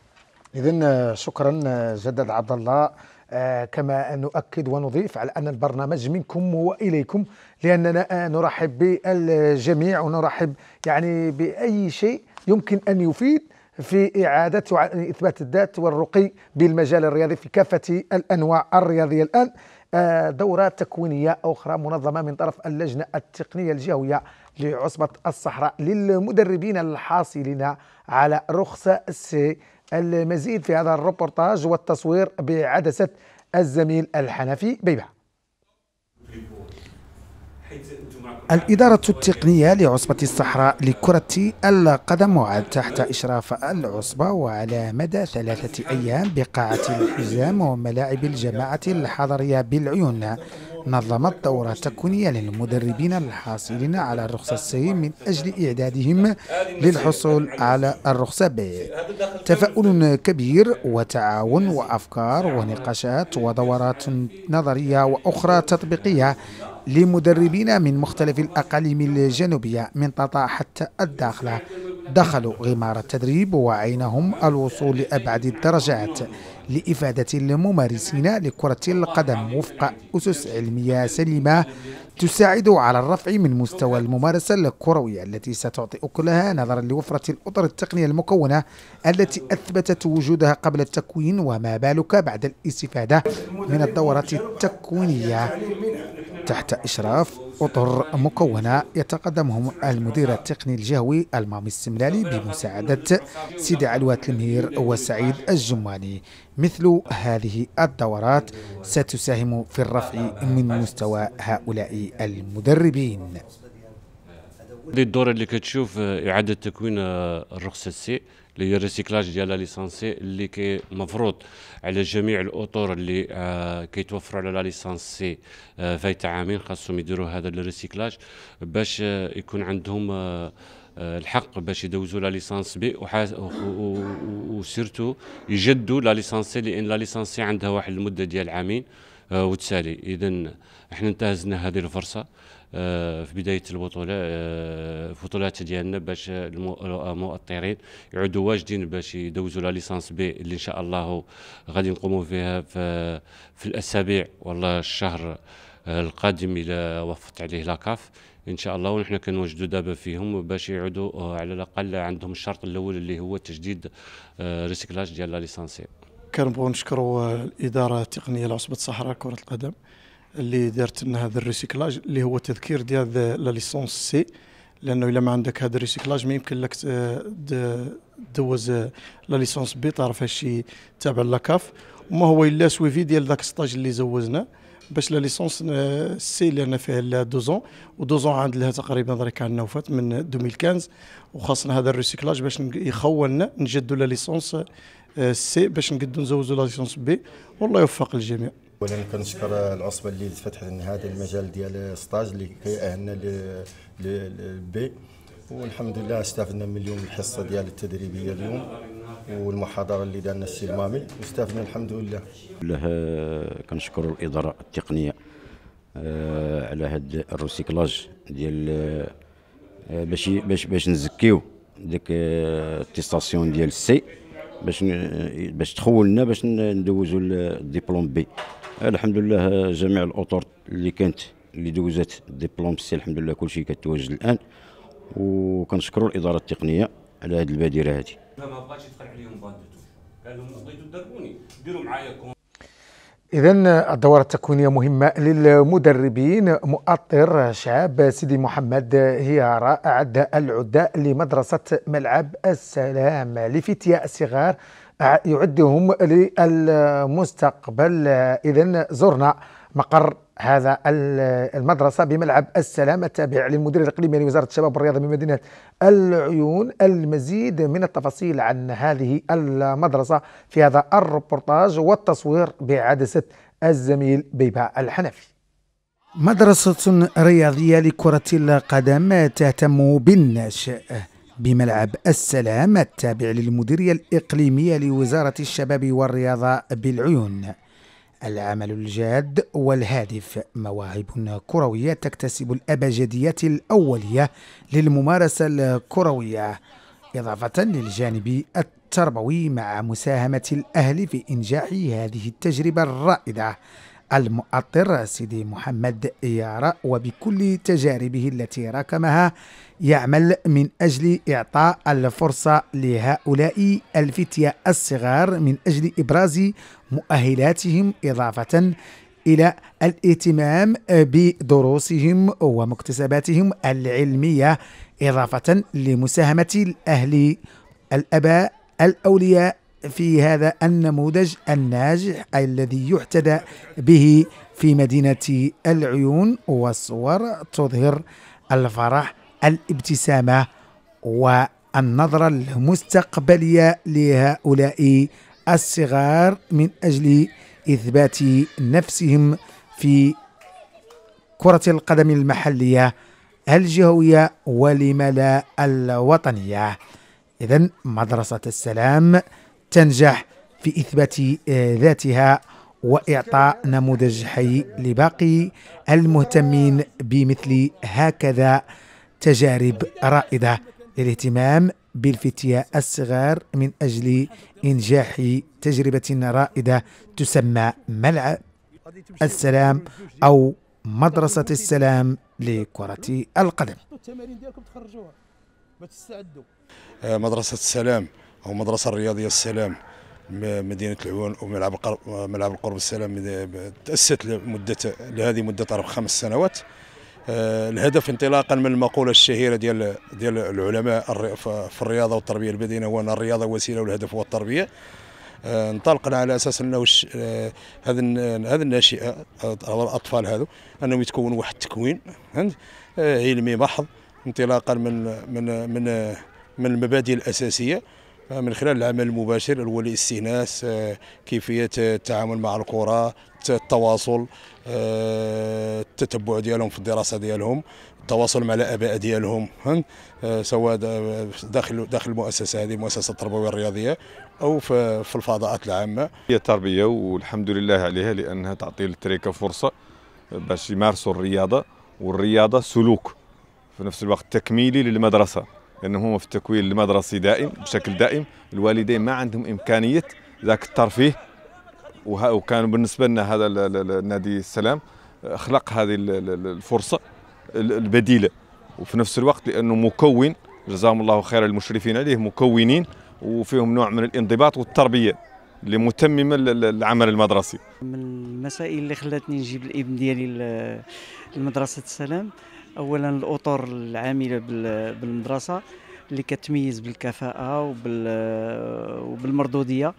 Speaker 1: إذا آه، شكرا آه، جدد عبد الله آه، كما نؤكد ونضيف على أن البرنامج منكم وإليكم لأننا نرحب بالجميع ونرحب يعني بأي شيء يمكن أن يفيد في إعادة إثبات الذات والرقي بالمجال الرياضي في كافة الأنواع الرياضية الآن آه، دورات تكوينية أخرى منظمة من طرف اللجنة التقنية الجهوية لعصبة الصحراء للمدربين الحاصلين على رخصة سي المزيد في هذا الروبورتاج والتصوير بعدسة الزميل الحنفي بيبه الإدارة التقنية لعصبة الصحراء لكرة القدم وعد تحت إشراف العصبة وعلى مدى ثلاثة أيام بقاعة الحزام وملاعب الجماعة الحضرية بالعيون نظمت دورة تكوينية للمدربين الحاصلين على الرخصة السي من أجل إعدادهم للحصول على الرخصة ب تفاؤل كبير وتعاون وأفكار ونقاشات ودورات نظرية وأخرى تطبيقية لمدربين من مختلف الأقاليم الجنوبية من طاطا حتى الداخلة دخلوا غمار التدريب وعينهم الوصول لأبعد الدرجات لإفادة الممارسين لكرة القدم وفق أسس علمية سليمة تساعد على الرفع من مستوى الممارسة الكروية التي ستعطي أكلها نظرا لوفرة الأطر التقنية المكونة التي أثبتت وجودها قبل التكوين وما بالك بعد الاستفادة من الدورة التكوينية تحت إشراف أطر مكونة يتقدمهم المدير التقني الجهوي المامي السملالي بمساعدة سيدي علوات المهير وسعيد الجماني مثل هذه الدورات ستساهم في الرفع من مستوى هؤلاء المدربين
Speaker 5: الدور اللي كتشوف آه، اعاده تكوين آه، الرخصه سي اللي هي ريسيكلاج ديال لا ليسانسي اللي كي مفروض على جميع الاطر اللي آه، كيتوفروا على لا ليسانسي فايت عامين خاصهم يديروا هذا الريسيكلاج باش يكون عندهم الحق باش يدوزوا لا ليسانس بي وسيرتو يجدوا لا ليسانسي لان لا ليسانسي عندها واحد المده ديال عامين وتسالي اذا احنا انتهزنا هذه الفرصه آه، في بدايه البطوله البطولات آه، ديالنا باش المؤطرين يعودوا واجدين باش يدوزوا لا ليسانس بي اللي ان شاء الله غادي نقوموا فيها في, في الاسابيع والله الشهر آه، القادم الى وفت عليه لاكاف ان شاء الله ونحن كنوجدوا دابا فيهم باش يعودوا على الاقل عندهم الشرط الاول اللي هو تجديد ريسيكلاج ديال لا ليسانسي
Speaker 2: كنبغيو نشكروا الاداره التقنيه لعصبه الصحراء كره القدم اللي دارت لنا هذا الريسيكلاج اللي هو تذكير ديال لا ليسونس سي لانه الا ما عندك هذا الريسيكلاج ما يمكن لك تدوز آه، لا ليسونس بي تعرف هادشي تابع لاكاف وما هو الا سويفي ديال ذاك ستاج اللي زوزنا باش لا ليسونس آه، سي اللي انا فيها لا دوزون ودوزون عند لها تقريبا دريك عندنا وفات من 2015 وخاصنا هذا الريسيكلاج باش يخولنا نجدوا لا ليسونس آه، سي باش نقدو نزوزو لا ليسونس بي والله يوفق الجميع
Speaker 6: اولا كنشكر العصبه اللي فتحت لنا هذا المجال ديال ستاج اللي كيأهلنا للبي والحمد لله استفدنا من اليوم الحصه ديال التدريبيه اليوم والمحاضره اللي دارنا السي المامي واستفدنا الحمد لله.
Speaker 5: كنشكر الاداره التقنيه آه، على هذا الروسيكلاج ديال آه، باش باش باش نزكيو ديك آه، التيستاسيون ديال السي باش باش تخولنا باش ندوزو الدبلوم بي الحمد لله جميع الاطر اللي كانت اللي دوزات ديبلوم سي الحمد لله كل شيء كتواجد الان وكنشكروا الاداره التقنيه على هذه البادره هذه ما بغاتش يدخل عليهم قال لهم تدربوني ديروا معايا
Speaker 1: إذا الدورة التكوينية مهمة للمدربين مؤطر شعاب سيدي محمد هي رائعة العداء لمدرسة ملعب السلام لفتيا الصغار يعدهم للمستقبل إذا زرنا مقر هذا المدرسة بملعب السلام التابع للمدير الإقليمي لوزارة الشباب والرياضة بمدينة العيون المزيد من التفاصيل عن هذه المدرسة في هذا الربورتاج والتصوير بعدسة الزميل بيباء الحنفي مدرسة رياضية لكرة القدم تهتم بالناشئ بملعب السلام التابع للمديرية الإقليمية لوزارة الشباب والرياضة بالعيون العمل الجاد والهادف مواهب كروية تكتسب الأبجديات الأولية للممارسة الكروية إضافة للجانب التربوي مع مساهمة الأهل في إنجاح هذه التجربة الرائدة المؤطر سيدي محمد يارا وبكل تجاربه التي راكمها يعمل من أجل إعطاء الفرصة لهؤلاء الفتية الصغار من أجل إبراز مؤهلاتهم إضافة إلى الاهتمام بدروسهم ومكتسباتهم العلمية إضافة لمساهمة الأهل الأباء الأولياء في هذا النموذج الناجح الذي يحتذى به في مدينة العيون والصور تظهر الفرح الابتسامة والنظرة المستقبلية لهؤلاء الصغار من أجل إثبات نفسهم في كرة القدم المحلية الجهوية ولم لا الوطنية إذا مدرسة السلام تنجح في إثبات آه، ذاتها وإعطاء نموذج حي لباقي المهتمين بمثل هكذا تجارب رائدة للاهتمام بالفتية الصغار من أجل إنجاح تجربة رائدة تسمى ملعب السلام أو مدرسة السلام
Speaker 3: لكرة القدم آه، مدرسة السلام أو مدرسة الرياضية السلام مدينة العون وملعب ملعب القرب السلام تأسست لمدة لهذه مدة اربع خمس سنوات آه، الهدف انطلاقا من المقولة الشهيرة ديال ديال العلماء في الرياضة والتربية البدنية هو أن الرياضة وسيلة والهدف هو التربية آه، انطلقنا على اساس انه آه، هذا هذا الناشئه الاطفال هذو انهم يتكونوا واحد التكوين علمي محض انطلاقا من من من من المبادئ الاساسيه من خلال العمل المباشر هو الاستئناس آه، كيفيه آه، التعامل مع الكره التواصل آه، التتبع ديالهم في الدراسه ديالهم التواصل مع الاباء ديالهم سواء داخل داخل المؤسسه هذه المؤسسه التربويه الرياضيه او في الفضاءات العامه
Speaker 4: هي التربيه والحمد
Speaker 2: لله عليها لانها تعطي للتريكه فرصه باش يمارسوا الرياضه والرياضه سلوك في نفس الوقت تكميلي للمدرسه لانه هو في التكوين المدرسي دائم بشكل دائم الوالدين ما عندهم امكانيه ذاك الترفيه وكان بالنسبه لنا هذا النادي السلام خلق هذه الفرصه البديله وفي نفس الوقت لانه مكون جزاهم الله خير المشرفين عليه مكونين وفيهم نوع من الانضباط والتربيه اللي متممه العمل المدرسي
Speaker 7: من المسائل اللي خلاتني نجيب الابن ديالي لمدرسه السلام اولا الاطر العامله بالمدرسه اللي كتميز بالكفاءه وبالمردوديه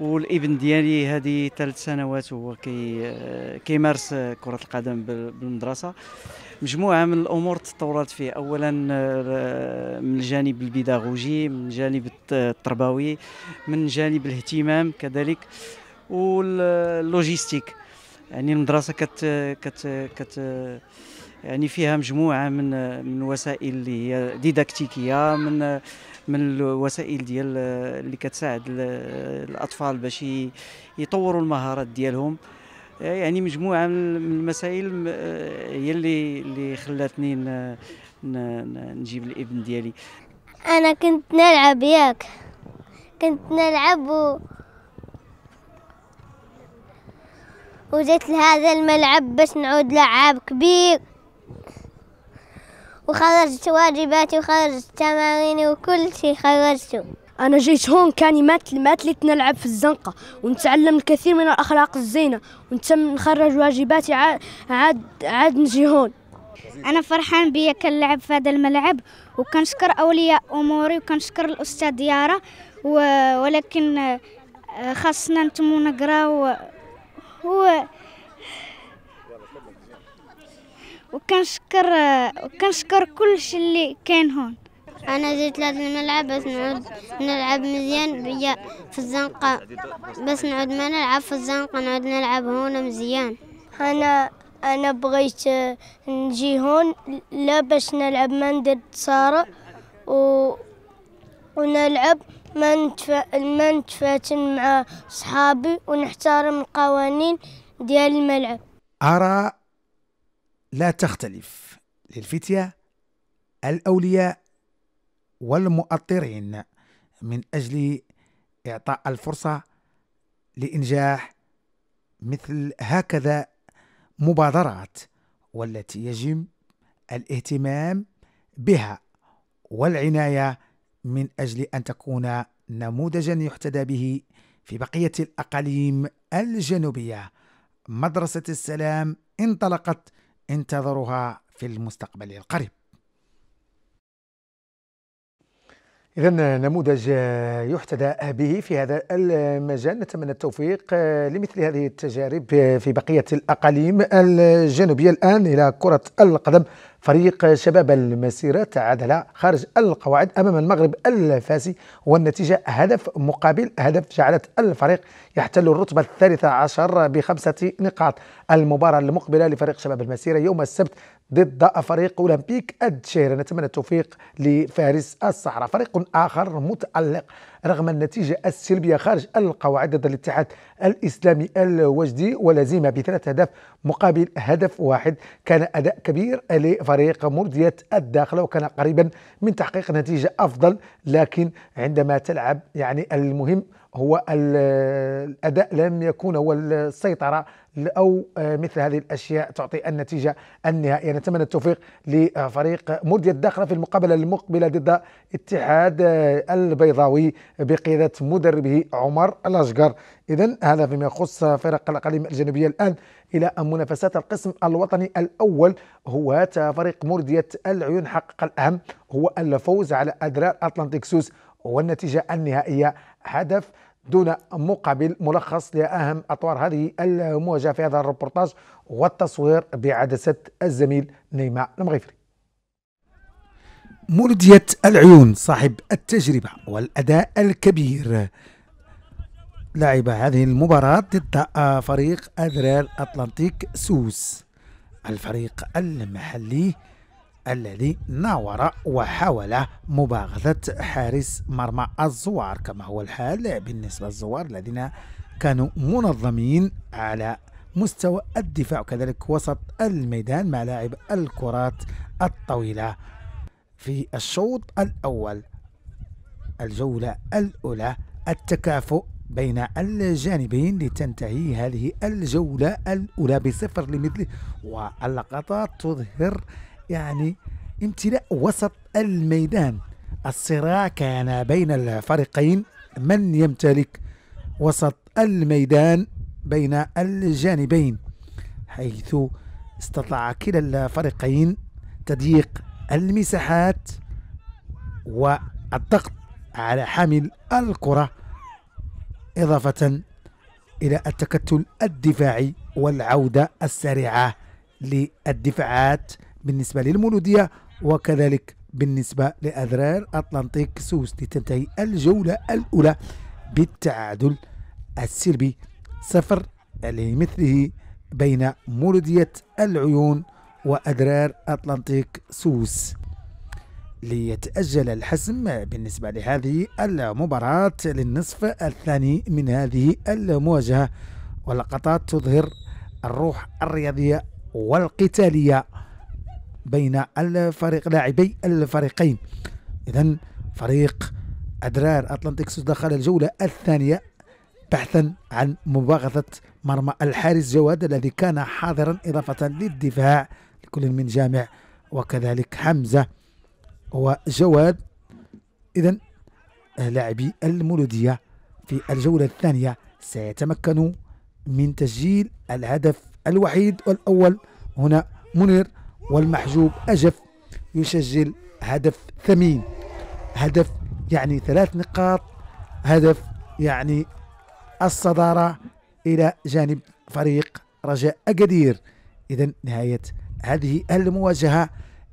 Speaker 7: والابن ديالي هذه ثلاث سنوات وهو كي كيمارس كره القدم بالمدرسه مجموعه من الامور تطورت فيه اولا من الجانب البيداغوجي من الجانب التربوي من جانب الاهتمام كذلك واللوجيستيك يعني المدرسه كت كت كت يعني فيها مجموعه من من وسائل اللي هي ديداكتيكيه من من الوسائل ديال اللي كتساعد الاطفال باش يطوروا المهارات ديالهم يعني مجموعه من المسائل هي اللي اللي خلاتني نجيب الابن ديالي
Speaker 8: انا كنت نلعب ياك كنت نلعب و... وجيت لهذا الملعب باش نعود لعاب كبير وخرجت واجباتي وخرجت تماريني وكل شيء خرجته أنا جيت هون كان يمثل ليت نلعب في الزنقة ونتعلم الكثير من الأخلاق الزينة ونتم نخرج واجباتي عاد عاد, عاد نجي هون أنا فرحان بيا كنلعب في هذا الملعب وكنشكر أولياء أموري وكنشكر الأستاذ يارا ولكن آه، خاصنا نتمو نقراو هو وكنشكر وكنشكر شيء اللي كاين هون انا جيت لهذا الملعب باش نعود نلعب مزيان بيا في الزنقه باش نعود ما نلعب في الزنقه نعود نلعب هون مزيان انا انا بغيت آه، نجي هون لا باش نلعب ما ندير تصارع و ونلعب ما نتفا... ما نتفاتن مع صحابي ونحترم القوانين ديال الملعب
Speaker 1: أرى لا تختلف للفتية الأولياء والمؤطرين من أجل إعطاء الفرصة لإنجاح مثل هكذا مبادرات والتي يجب الاهتمام بها والعناية من أجل أن تكون نموذجا يحتذى به في بقية الأقاليم الجنوبية مدرسة السلام انطلقت انتظروها في المستقبل القريب إذا نموذج يحتذى به في هذا المجال نتمنى التوفيق آه، لمثل هذه التجارب في بقية الأقاليم الجنوبية الآن إلى كرة القدم فريق شباب المسيرة تعادل خارج القواعد أمام المغرب الفاسي والنتيجة هدف مقابل هدف جعلت الفريق يحتل الرتبة الثالثة عشر بخمسة نقاط المباراة المقبلة لفريق شباب المسيرة يوم السبت ضد فريق اولمبيك الدشيره نتمنى التوفيق لفارس الصحراء فريق اخر متالق رغم النتيجه السلبيه خارج القواعد ضد الاتحاد الاسلامي الوجدي ولزيمة بثلاث اهداف مقابل هدف واحد كان اداء كبير لفريق مرديه الداخله وكان قريبا من تحقيق نتيجه افضل لكن عندما تلعب يعني المهم هو الاداء لم يكون هو السيطره او آه، مثل هذه الاشياء تعطي النتيجه النهائيه نتمنى التوفيق لفريق مرديه الداخله في المقابله المقبله ضد اتحاد آه، البيضاوي بقياده مدربه عمر الاشقر اذا هذا فيما يخص فرق الاقاليم الجنوبيه الان الى منافسات القسم الوطني الاول هو فريق مرديه العيون حقق الاهم هو الفوز على ادرار اتلانتيك سوس والنتيجه النهائيه هدف دون مقابل ملخص لأهم أطوار هذه المواجهة في هذا الربورتاج والتصوير بعدسة الزميل نيمة المغيفري مولدية العيون صاحب التجربة والأداء الكبير لعب هذه المباراة ضد فريق أدرار أطلانتيك سوس الفريق المحلي الذي ناور وحاول مباغتة حارس مرمى الزوار كما هو الحال بالنسبة للزوار الذين كانوا منظمين على مستوى الدفاع وكذلك وسط الميدان مع لاعب الكرات الطويلة في الشوط الأول الجولة الأولى التكافؤ بين الجانبين لتنتهي هذه الجولة الأولى بصفر لمثله واللقطات تظهر يعني امتلاء وسط الميدان الصراع كان بين الفريقين من يمتلك وسط الميدان بين الجانبين حيث استطاع كلا الفريقين تضييق المساحات والضغط على حامل الكرة إضافة إلى التكتل الدفاعي والعودة السريعة للدفاعات بالنسبة للمولودية وكذلك بالنسبة لأذرار أطلنطيك سوس لتنتهي الجولة الأولى بالتعادل السلبي صفر لمثله بين مولودية العيون وأدرار أطلنطيك سوس ليتأجل الحسم بالنسبة لهذه المباراة للنصف الثاني من هذه المواجهة واللقطات تظهر الروح الرياضية والقتالية بين الفريق لاعبي الفريقين إذا فريق أدرار اتلانتيكس دخل الجولة الثانية بحثا عن مباغتة مرمى الحارس جواد الذي كان حاضرا إضافة للدفاع لكل من جامع وكذلك حمزة وجواد إذا لاعبي المولودية في الجولة الثانية سيتمكنوا من تسجيل الهدف الوحيد والأول هنا منير والمحجوب أجف يسجل هدف ثمين هدف يعني ثلاث نقاط هدف يعني الصدارة إلى جانب فريق رجاء أكادير إذا نهاية هذه المواجهة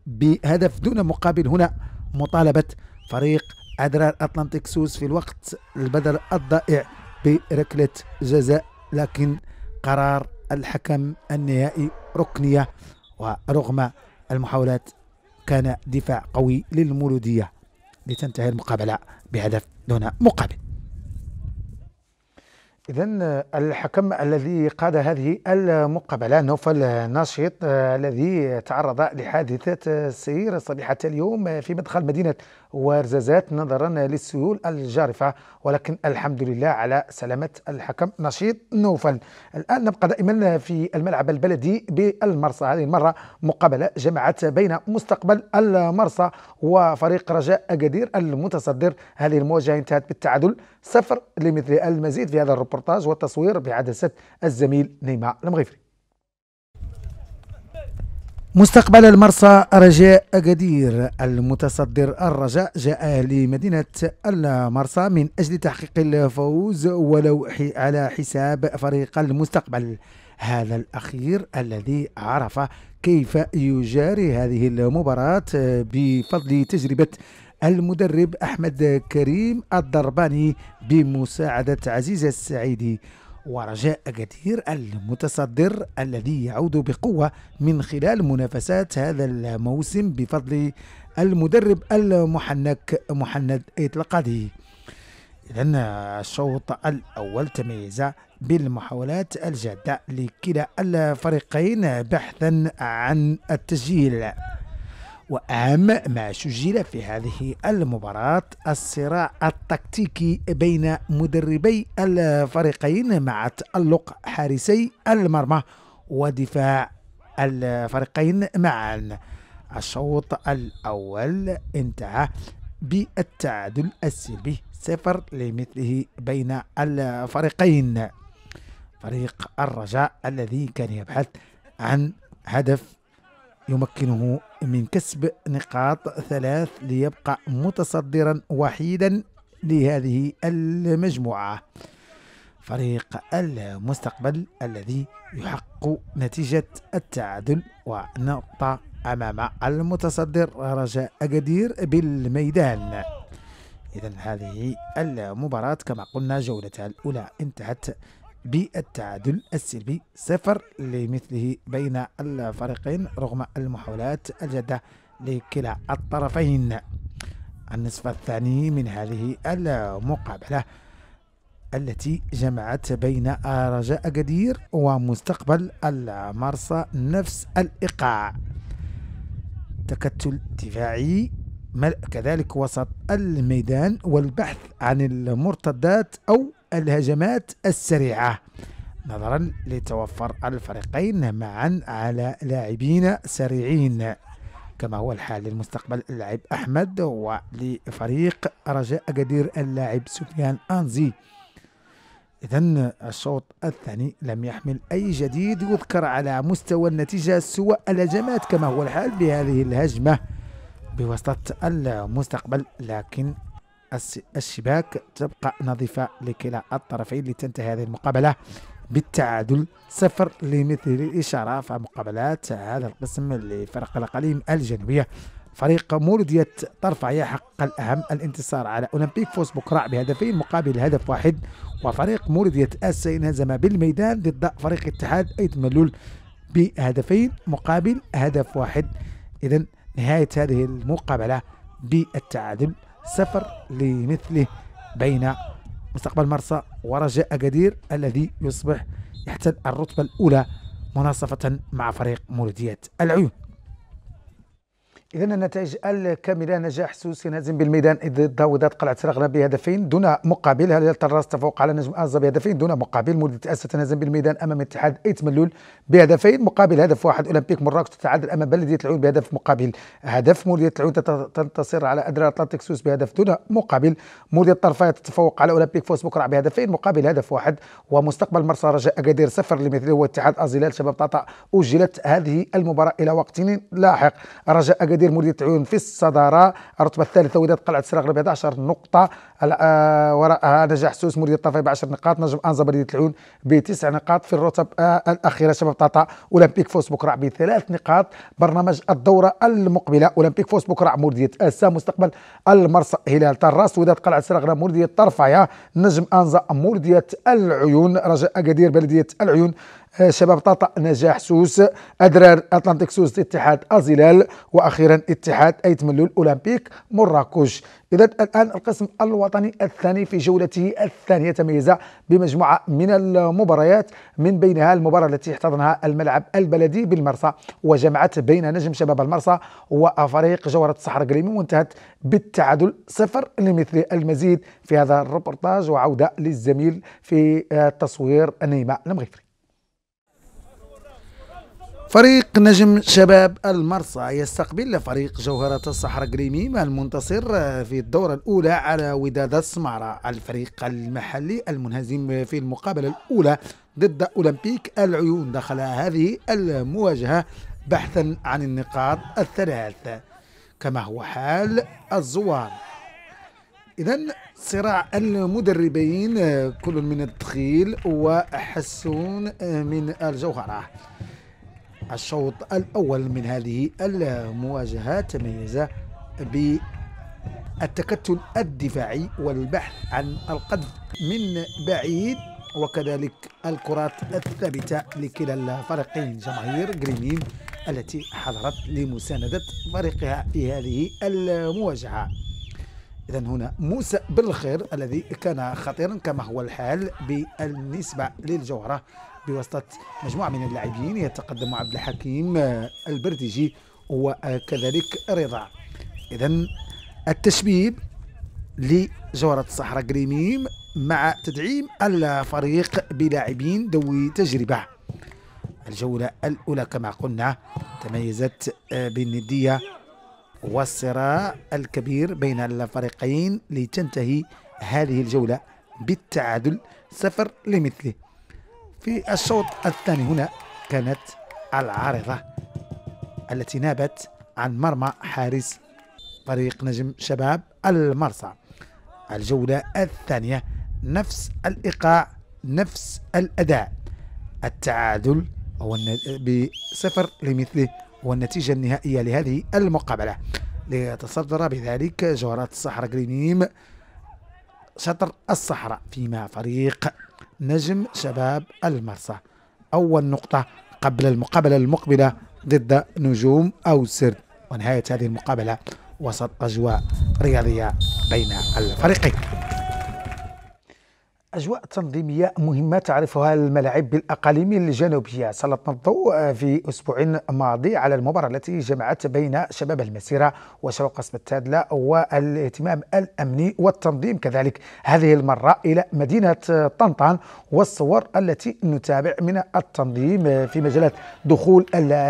Speaker 1: بهدف دون مقابل هنا مطالبة فريق أدرار أطلانتيك سوس في الوقت البدل الضائع بركلة جزاء لكن قرار الحكم النهائي ركنية ورغم المحاولات كان دفاع قوي للمولودية لتنتهي المقابلة بهدف دون مقابل إذا الحكم الذي قاد هذه المقابلة نوفل ناشط آه، الذي تعرض لحادثة سير صبيحة اليوم في مدخل مدينة وارزازات نظرا للسيول الجارفة ولكن الحمد لله على سلامة الحكم نشيط نوفل الآن نبقى دائما في الملعب البلدي بالمرصى هذه المرة مقابلة جمعت بين مستقبل المرصى وفريق رجاء أكادير المتصدر هذه المواجهة انتهت بالتعادل صفر لمثل المزيد في هذا الربورتاج والتصوير بعدسة الزميل نيمار المغيفري مستقبل المرسى رجاء أكادير المتصدر الرجاء جاء لمدينة المرسى من أجل تحقيق الفوز ولو على حساب فريق المستقبل هذا الأخير الذي عرف كيف يجاري هذه المباراة بفضل تجربة المدرب أحمد كريم الضرباني بمساعدة عزيز السعيدي ورجاء أكادير المتصدر الذي يعود بقوة من خلال منافسات هذا الموسم بفضل المدرب المحنك محمد إطلقادي إذن الشوط الأول تميز بالمحاولات الجادة لكلا الفريقين بحثا عن التسجيل وأهم ما سجل في هذه المباراة الصراع التكتيكي بين مدربي الفريقين مع تألق حارسي المرمى ودفاع الفريقين معا الشوط الأول انتهى بالتعادل السلبي صفر لمثله بين الفريقين فريق الرجاء الذي كان يبحث عن هدف يمكنه من كسب نقاط ثلاث ليبقى متصدرا وحيدا لهذه المجموعة فريق المستقبل الذي يحقق نتيجة التعادل ونقطة أمام المتصدر رجاء أكادير بالميدان إذا هذه المباراة كما قلنا جولتها الأولى انتهت بالتعادل السلبي صفر لمثله بين الفريقين رغم المحاولات الجادة لكلا الطرفين النصف الثاني من هذه المقابلة التي جمعت بين رجاء قدير ومستقبل المرسى نفس الإيقاع تكتل دفاعي ملء كذلك وسط الميدان والبحث عن المرتدات أو الهجمات السريعة نظرا لتوفر الفريقين معا على لاعبين سريعين كما هو الحال للمستقبل اللاعب أحمد ولفريق رجاء أكادير اللاعب سفيان أنزي إذا الشوط الثاني لم يحمل أي جديد يذكر على مستوى النتيجة سوى الهجمات كما هو الحال بهذه الهجمة بوسط المستقبل لكن الشباك تبقى نظيفة لكلا الطرفين لتنتهي هذه المقابلة بالتعادل صفر لمثل الإشارة فمقابلات هذا القسم لفرق الأقاليم الجنوبية فريق مولودية طرفة يحقق الأهم الانتصار على أولمبيك فوس بكرة بهدفين مقابل هدف واحد وفريق مولودية أسا انهزم بالميدان ضد فريق اتحاد أيد ملول بهدفين مقابل هدف واحد إذا نهاية هذه المقابلة بالتعادل سفر لمثله بين مستقبل مرسى ورجاء أكادير الذي يصبح يحتل الرتبة الأولى مناصفة مع فريق مولودية العيون إذا النتائج الكاملة نجاح سوسي نازم بالميدان ضد وداد قلعة سرغلة بهدفين دون مقابل هلال طراز تفوق على نجم أزا بهدفين دون مقابل مولد تأسة نازم بالميدان أمام اتحاد إيت ملول بهدفين مقابل هدف واحد أولمبيك مراكش تتعادل أمام بلدية العود بهدف مقابل هدف مولدية العود تنتصر على أدرا أتلانتيك سوس بهدف دون مقابل مولدية الطرفية تتفوق على أولمبيك فوس بكرة بهدفين مقابل هدف واحد ومستقبل مرسى رجاء أكادير صفر لمثله هو اتحاد أزيلال شباب طاطا أجلت هذه المباراة إلى وقت لاحق رجاء أكادير تقدير مولية العيون في الصدارة الرتبة الثالثة وداد قلعة سراغ ب 11 نقطة آه، وراءها آه، نجاح سوس مولية الطفي ب 10 نقاط نجم أنزا بلدية العيون بتسع نقاط في الرتب آه، الأخيرة شباب طاطا أولمبيك فوس بكرع بثلاث نقاط برنامج الدورة المقبلة أولمبيك فوس بكرع مولدية أسا مستقبل المرسى هلال طراس وداد قلعة سراغ مولدية طرفايا نجم أنزا مولدية العيون رجاء أكادير بلدية العيون آه، شباب طاطا نجاح سوس أدرار أتلانتيك سوس اتحاد ازيلال وأخيرا اتحاد أيت ملول أولمبيك مراكش إذا الآن القسم الوطني الثاني في جولته الثانية تميز بمجموعة من المباريات من بينها المباراة التي احتضنها الملعب البلدي بالمرسى وجمعت بين نجم شباب المرسى وفريق جورة الصحراء الكريمي وانتهت بالتعادل صفر لمثل المزيد في هذا الربورتاج وعودة للزميل في التصوير آه، نيمة المغفري فريق نجم شباب المرصى يستقبل فريق جوهرة الصحراء قريميم المنتصر في الدورة الأولى على وداد السمارة الفريق المحلي المنهزم في المقابلة الأولى ضد أولمبيك العيون دخل هذه المواجهة بحثا عن النقاط الثلاث كما هو حال الزوار إذا صراع المدربين كل من الدخيل وحسون من الجوهرة الشوط الأول من هذه المواجهة تميز بالتكتل الدفاعي والبحث عن القذف من بعيد وكذلك الكرات الثابتة لكلا الفريقين جماهير جرينين التي حضرت لمساندة فريقها في هذه المواجهة إذا هنا موسى بالخير الذي كان خطيرا كما هو الحال بالنسبة للجوهرة بواسطة مجموعة من اللاعبين يتقدم عبد الحكيم آه، البرديجي وكذلك رضا إذا التشبيب لجوهرة الصحراء قريميم مع تدعيم الفريق بلاعبين ذوي تجربة الجولة الأولى كما قلنا تميزت آه، بالندية والصراع الكبير بين الفريقين لتنتهي هذه الجولة بالتعادل صفر لمثله في الشوط الثاني هنا كانت العارضة التي نابت عن مرمى حارس فريق نجم شباب المرسى الجولة الثانية نفس الإيقاع نفس الأداء التعادل هو بصفر لمثله والنتيجة النهائية لهذه المقابلة ليتصدر بذلك جوهرات الصحراء جرينيم شطر الصحراء فيما فريق نجم شباب المرسى أول نقطة قبل المقابلة المقبلة ضد نجوم أو سر ونهاية هذه المقابلة وسط أجواء رياضية بين الفريقين أجواء تنظيمية مهمة تعرفها الملاعب بالأقاليم الجنوبية سلطنا الضوء في أسبوع ماضي على المباراة التي جمعت بين شباب المسيرة وشباب قصب التادلة والاهتمام الأمني والتنظيم كذلك هذه المرة إلى مدينة طنطان والصور التي نتابع من التنظيم في مجالات دخول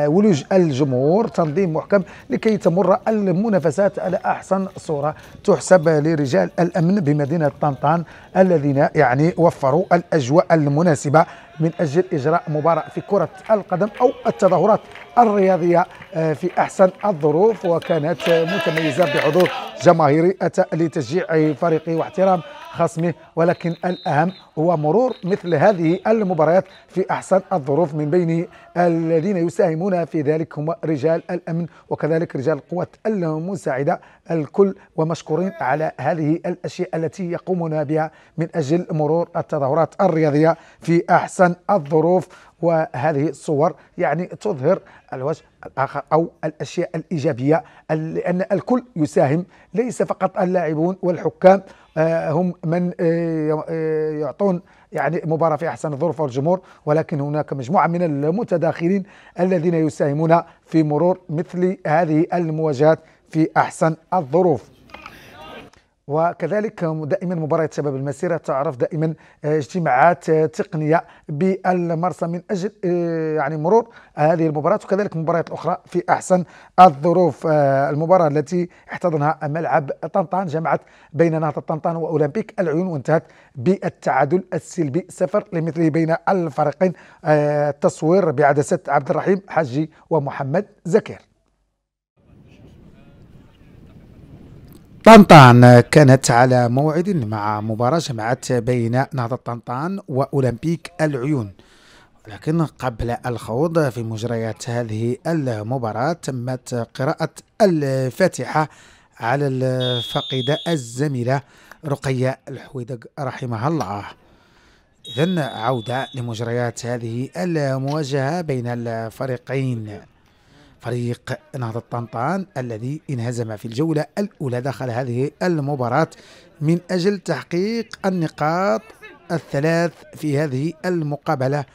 Speaker 1: ولوج الجمهور تنظيم محكم لكي تمر المنافسات على أحسن صورة تحسب لرجال الأمن بمدينة طنطان الذين يعني يعني وفروا الأجواء المناسبة من أجل إجراء مباراة في كرة القدم أو التظاهرات الرياضية آه، في أحسن الظروف وكانت متميزة بحضور جماهيري أتى لتشجيع فريقه واحترام خصمه ولكن الأهم هو مرور مثل هذه المباريات في أحسن الظروف من بين الذين يساهمون في ذلك هم رجال الأمن وكذلك رجال القوات المساعدة الكل ومشكورين على هذه الأشياء التي يقومون بها من أجل مرور التظاهرات الرياضية في أحسن الظروف وهذه الصور يعني تظهر الوجه الاخر او الاشياء الايجابيه لان الكل يساهم ليس فقط اللاعبون والحكام آه، هم من آه، آه، يعطون يعني مباراة في أحسن الظروف والجمهور ولكن هناك مجموعة من المتداخلين الذين يساهمون في مرور مثل هذه المواجهات في أحسن الظروف وكذلك دائما مباريات شباب المسيرة تعرف دائما آه، اجتماعات آه، تقنية بالمرسى من أجل آه، يعني مرور هذه المباراة وكذلك المباريات الأخرى في أحسن الظروف المباراة التي احتضنها ملعب طنطان جمعت بين نهضة طنطان وأولمبيك العيون وانتهت بالتعادل السلبي سفر لمثله بين الفريقين التصوير بعدسة عبد الرحيم حجي ومحمد زكير طنطان كانت على موعد مع مباراة جمعت بين نهضة طنطان وأولمبيك العيون لكن قبل الخوض في مجريات هذه المباراة تمت قراءة الفاتحة على الفقيدة الزميلة رقية الحويدق رحمها الله إذن عودة لمجريات هذه المواجهة بين الفريقين فريق نهضة طنطان الذي انهزم في الجولة الأولى دخل هذه المباراة من أجل تحقيق النقاط الثلاث في هذه المقابلة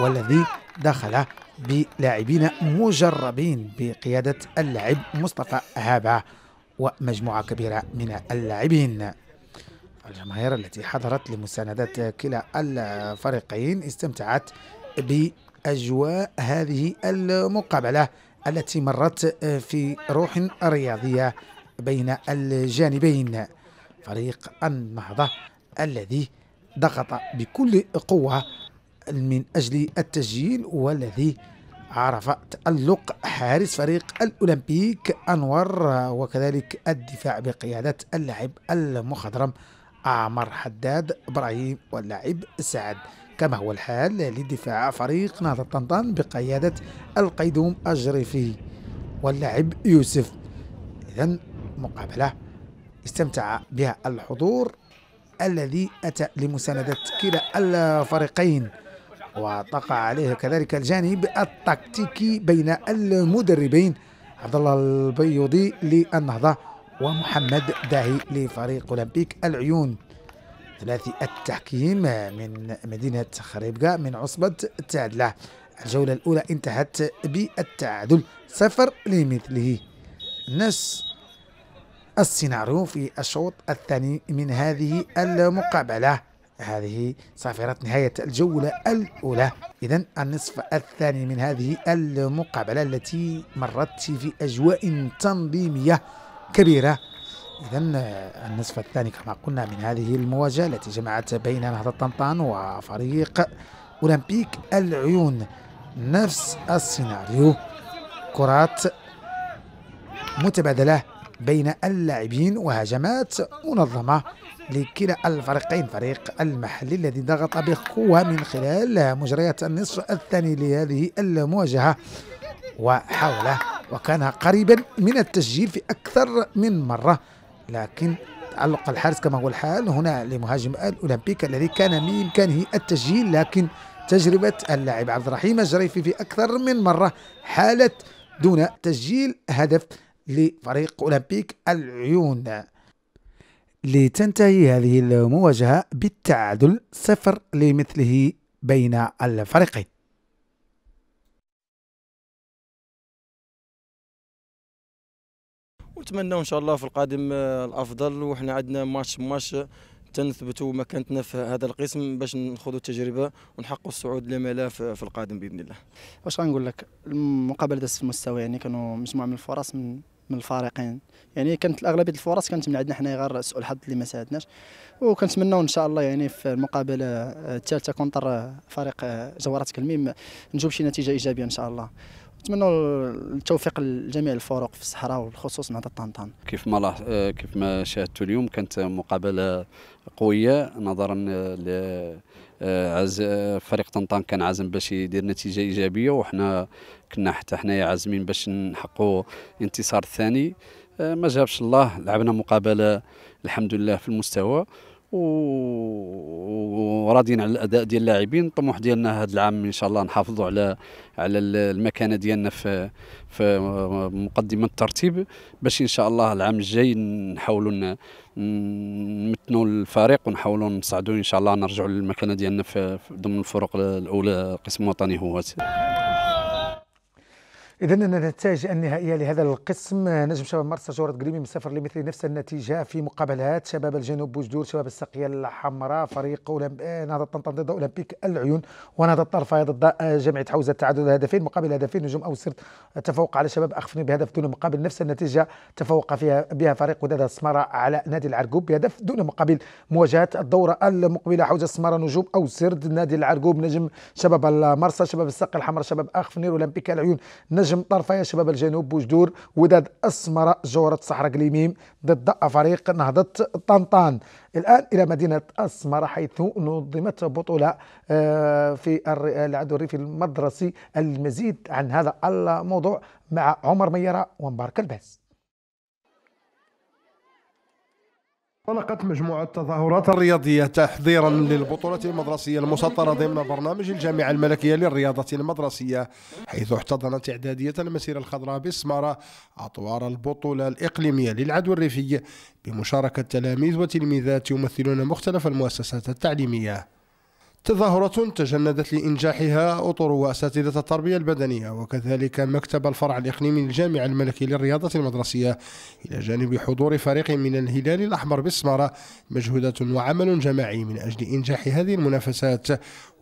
Speaker 1: والذي دخل بلاعبين مجربين بقيادة اللاعب مصطفى هابة ومجموعة كبيرة من اللاعبين الجماهير التي حضرت لمساندة كلا الفريقين استمتعت بأجواء هذه المقابلة التي مرت آه، في روح رياضية بين الجانبين فريق النهضة الذي ضغط بكل قوة من أجل التسجيل والذي عرف تألق حارس فريق الأولمبيك أنور وكذلك الدفاع بقيادة اللاعب المخضرم عمر حداد إبراهيم واللاعب سعد كما هو الحال لدفاع فريق نهضة طنطان بقيادة القيدوم الجريفي واللاعب يوسف إذا مقابلة استمتع بها الحضور الذي أتى لمساندة كلا الفريقين وطقع عليه كذلك الجانب التكتيكي بين المدربين عبد الله البيضي للنهضة ومحمد داهي لفريق أولمبيك العيون ثلاثي التحكيم من مدينة خريبكا من عصبة تادلة الجولة الأولى انتهت بالتعادل صفر لمثله نفس السيناريو في الشوط الثاني من هذه المقابلة هذه صافرة نهاية الجولة الأولى إذا النصف الثاني من هذه المقابلة التي مرت في أجواء تنظيمية كبيرة إذا النصف الثاني كما قلنا من هذه المواجهة التي جمعت بين نهضة طنطان وفريق أولمبيك العيون نفس السيناريو كرات متبادلة بين اللاعبين وهجمات منظمة لكلا الفريقين فريق المحلي الذي ضغط بقوة من خلال مجريات النصف الثاني لهذه المواجهة وحاول وكان قريبا من التسجيل في أكثر من مرة لكن تألق الحارس كما هو الحال هنا لمهاجم الاولمبيك الذي كان من التسجيل لكن تجربه اللاعب عبد الرحيم الجريفي في اكثر من مره حالت دون تسجيل هدف لفريق اولمبيك العيون لتنتهي هذه المواجهه بالتعادل صفر لمثله بين الفريقين
Speaker 2: ونتمنى ان شاء الله في القادم آه، الافضل وحنا عندنا ماتش ماتش تنثبتوا مكانتنا في هذا القسم باش نخوضوا التجربه ونحققوا الصعود لملا في القادم باذن الله. واش غنقول لك المقابله دازت في مستوى يعني كانوا مجموعه من الفرص من من الفريقين يعني كانت الاغلبيه الفرص كانت من عندنا حنا غير سوء الحظ اللي ما ساعدناش وكنتمناو ان شاء الله يعني في المقابله آه، الثالثه كونتر آه، فريق جوهره كلميم نجوب شي نتيجه ايجابيه ان شاء الله نتمنوا التوفيق لجميع الفرق في الصحراء
Speaker 3: وبالخصوص مع طنطان
Speaker 4: كيف ما آه، كيف ما شاهدتوا اليوم كانت مقابله قويه نظرا ل آه، عز آه، فريق طنطان كان عازم باش يدير نتيجه ايجابيه وحنا كنا حتى حنايا عازمين باش نحقوا انتصار الثاني ما جابش الله لعبنا مقابله الحمد لله في المستوى
Speaker 5: وراضيين
Speaker 4: على الاداء ديال اللاعبين الطموح ديالنا هذا العام ان شاء الله نحافظوا على على المكانه ديالنا في في مقدمه الترتيب باش ان شاء الله العام الجاي نحاولوا نمتنوا الفريق ونحاولوا نصعدوا ان شاء الله نرجعوا للمكانه ديالنا في ضمن الفرق الاولى قسم وطني هوات
Speaker 1: إذا النتائج النهائية لهذا القسم نجم شباب مرسى جورة قريمي مسافر لمثل نفس النتيجة في مقابلات شباب الجنوب بوجدور شباب السقية الحمراء فريق أولمب... نهضة طنطا ضد أولمبيك العيون ونهضة الطرفية ضد جمعية حوزة تعادل هدفين مقابل هدفين نجوم أو تفوق على شباب أخفني بهدف دون مقابل نفس النتيجة تفوق فيها بها فريق وداد السمارة على نادي العرقوب بهدف دون مقابل مواجهة الدورة المقبلة حوزة السمارة نجوم أو سرد نادي العرقوب نجم شباب المرسى شباب السقية الحمراء شباب أخفني أولمبيك العيون نجم نجم طرفي شباب الجنوب بوجدور وداد السمراء جورة صحراء قليميم ضد فريق نهضة طنطان الآن إلى مدينة السمراء حيث نظمت بطولة آه، في العدو الريفي المدرسي المزيد عن هذا الموضوع مع عمر ميرة ومبارك الباس
Speaker 6: انطلقت مجموعة التظاهرات الرياضية تحضيرا للبطولة المدرسية المسطرة ضمن برنامج الجامعة الملكية للرياضة المدرسية حيث احتضنت إعدادية المسيرة الخضراء بالسمارة أطوار البطولة الإقليمية للعدو الريفي بمشاركة تلاميذ وتلميذات يمثلون مختلف المؤسسات التعليمية تظاهرة تجندت لإنجاحها أطر وأساتذة التربية البدنية وكذلك مكتب الفرع الإقليمي للجامع الملكي للرياضة المدرسية إلى جانب حضور فريق من الهلال الأحمر بالسمارة مجهودات وعمل جماعي من أجل إنجاح هذه المنافسات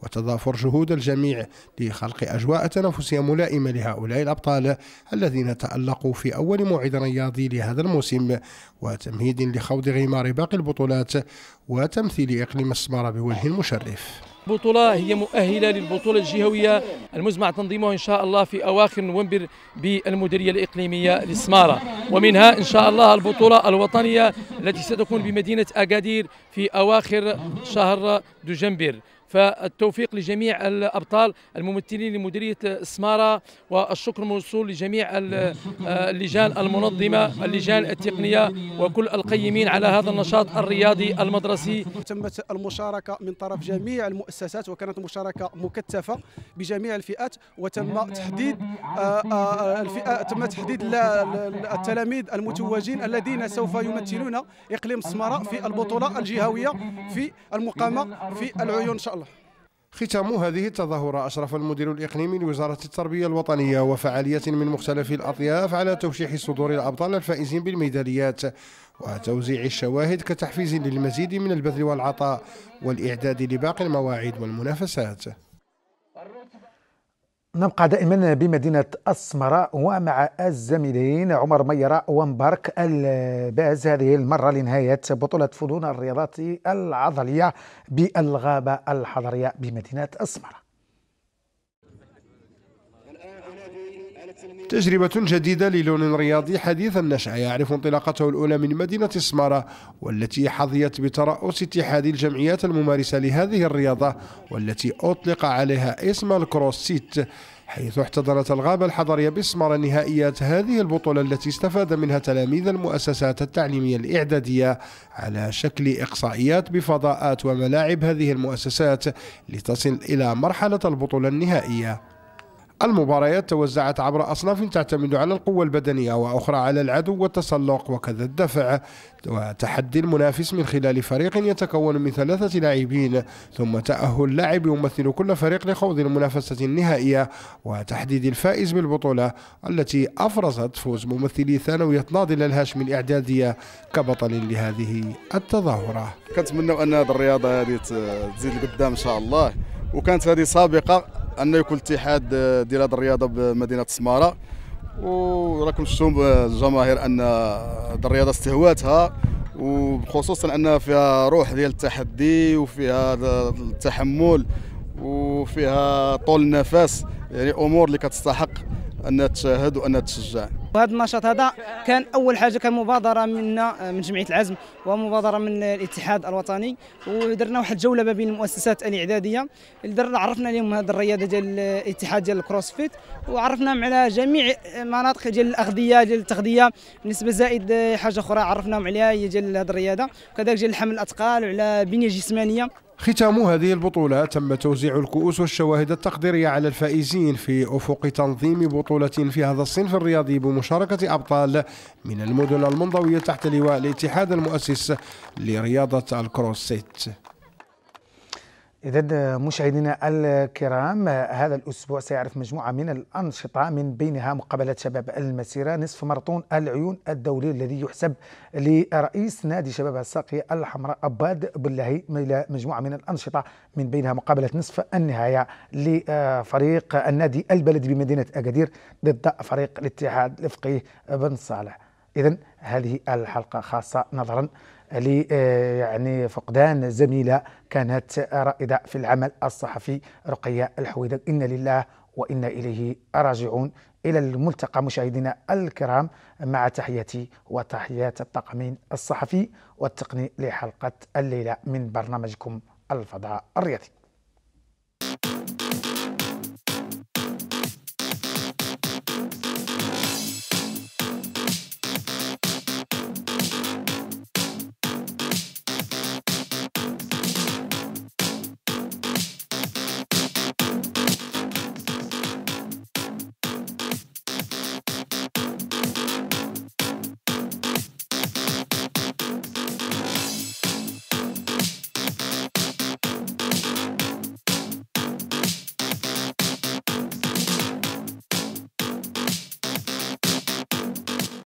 Speaker 6: وتضافر جهود الجميع لخلق أجواء تنافسية ملائمة لهؤلاء الأبطال الذين تألقوا في أول موعد رياضي لهذا الموسم وتمهيد لخوض غمار باقي البطولات وتمثيل إقليم السمارة بوجه مشرف
Speaker 4: بطولة هي مؤهلة للبطولة الجهوية المزمع تنظيمه إن شاء الله في أواخر نوفمبر بالمديرية الإقليمية للسمارة ومنها إن شاء الله البطولة الوطنية التي ستكون بمدينة أكادير في أواخر شهر دجنبر فالتوفيق لجميع الابطال الممثلين لمديريه السماره والشكر موصول لجميع آه، اللجان المنظمه اللجان التقنيه وكل القيمين على هذا النشاط الرياضي المدرسي
Speaker 2: تمت المشاركه من طرف جميع المؤسسات وكانت مشاركه مكثفه بجميع الفئات وتم تحديد آه، آه، الفئه تم تحديد التلاميذ المتوجين الذين سوف يمثلون اقليم السماره في البطوله الجهويه في المقامه في العيون ان شاء الله
Speaker 6: ختام هذه التظاهرة أشرف المدير الإقليمي لوزارة التربية الوطنية وفعالية من مختلف الأطياف على توشيح صدور الأبطال الفائزين بالميداليات وتوزيع الشواهد كتحفيز للمزيد من البذل والعطاء والإعداد لباقي المواعيد والمنافسات
Speaker 1: نبقى دائما بمدينة السمراء ومع الزميلين عمر ميرا ومبارك الباز هذه المرة لنهاية بطولة فنون الرياضات العضلية بالغابة الحضرية بمدينة السمراء
Speaker 6: تجربة جديدة للون رياضي حديث النشأة يعرف انطلاقته الأولى من مدينة سمارة والتي حظيت بترأس اتحاد الجمعيات الممارسة لهذه الرياضة والتي أطلق عليها اسم الكروسيت حيث احتضنت الغابة الحضرية بسمارة نهائيات هذه البطولة التي استفاد منها تلاميذ المؤسسات التعليمية الإعدادية على شكل إقصائيات بفضاءات وملاعب هذه المؤسسات لتصل إلى مرحلة البطولة النهائية المباريات توزعت عبر أصناف تعتمد على القوة البدنية وأخرى على العدو والتسلق وكذا الدفع وتحدي المنافس من خلال فريق يتكون من ثلاثة لاعبين ثم تأهل لاعب يمثل كل فريق لخوض المنافسة النهائية وتحديد الفائز بالبطولة التي أفرزت فوز ممثلي ثانوية ناضل الهاشمي الإعدادية كبطل لهذه التظاهرة
Speaker 1: كنتمنى أن هذه الرياضة هذه تزيد لقدام إن شاء الله وكانت هذه سابقة انه يكون اتحاد آه، ديال هذه الرياضه بمدينه سماره وراكم شفتوا آه، الجماهير
Speaker 6: ان الرياضه استهواتها وخصوصا انها فيها روح ديال
Speaker 1: التحدي وفيها التحمل وفيها طول النفس يعني امور اللي كتستحق ان تشاهد وان تشجع
Speaker 7: وهذا النشاط هذا كان اول حاجه كان مبادره منا آه، من جمعيه العزم ومبادره من الاتحاد الوطني
Speaker 2: ودرنا واحد الجوله ما بين المؤسسات الاعداديه اللي درنا عرفنا لهم هذه الرياضه ديال الاتحاد ديال الكروسفيت وعرفناهم على جميع مناطق ديال الاغذيه ديال التغذيه بالنسبه زائد حاجه اخرى عرفناهم عليها هي ديال هذه الرياضه وكذلك ديال حمل الاثقال وعلى بنيه جسمانيه
Speaker 6: ختام هذه البطولة تم توزيع الكؤوس والشواهد التقديرية على الفائزين في أفق تنظيم بطولة في هذا الصنف الرياضي بمشاركة بمشاركة أبطال من المدن المنضوية تحت لواء الاتحاد المؤسس لرياضة الكروسيت
Speaker 1: إذا مشاهدينا الكرام هذا الأسبوع سيعرف مجموعة من الأنشطة من بينها مقابلة شباب المسيرة نصف ماراثون العيون الدولي الذي يحسب لرئيس نادي شباب الساقية الحمراء أباد باللهي إلى مجموعة من الأنشطة من بينها مقابلة نصف النهاية لفريق النادي البلدي بمدينة أكادير ضد فريق الاتحاد الإفقي بن صالح إذا هذه الحلقة خاصة نظرا ل آه، يعني فقدان زميله كانت رائده في العمل الصحفي رقيه الحويدة انا لله وانا اليه راجعون الى الملتقى مشاهدينا الكرام مع تحياتي وتحيات الطاقم الصحفي والتقني لحلقه الليله من برنامجكم الفضاء الرياضي.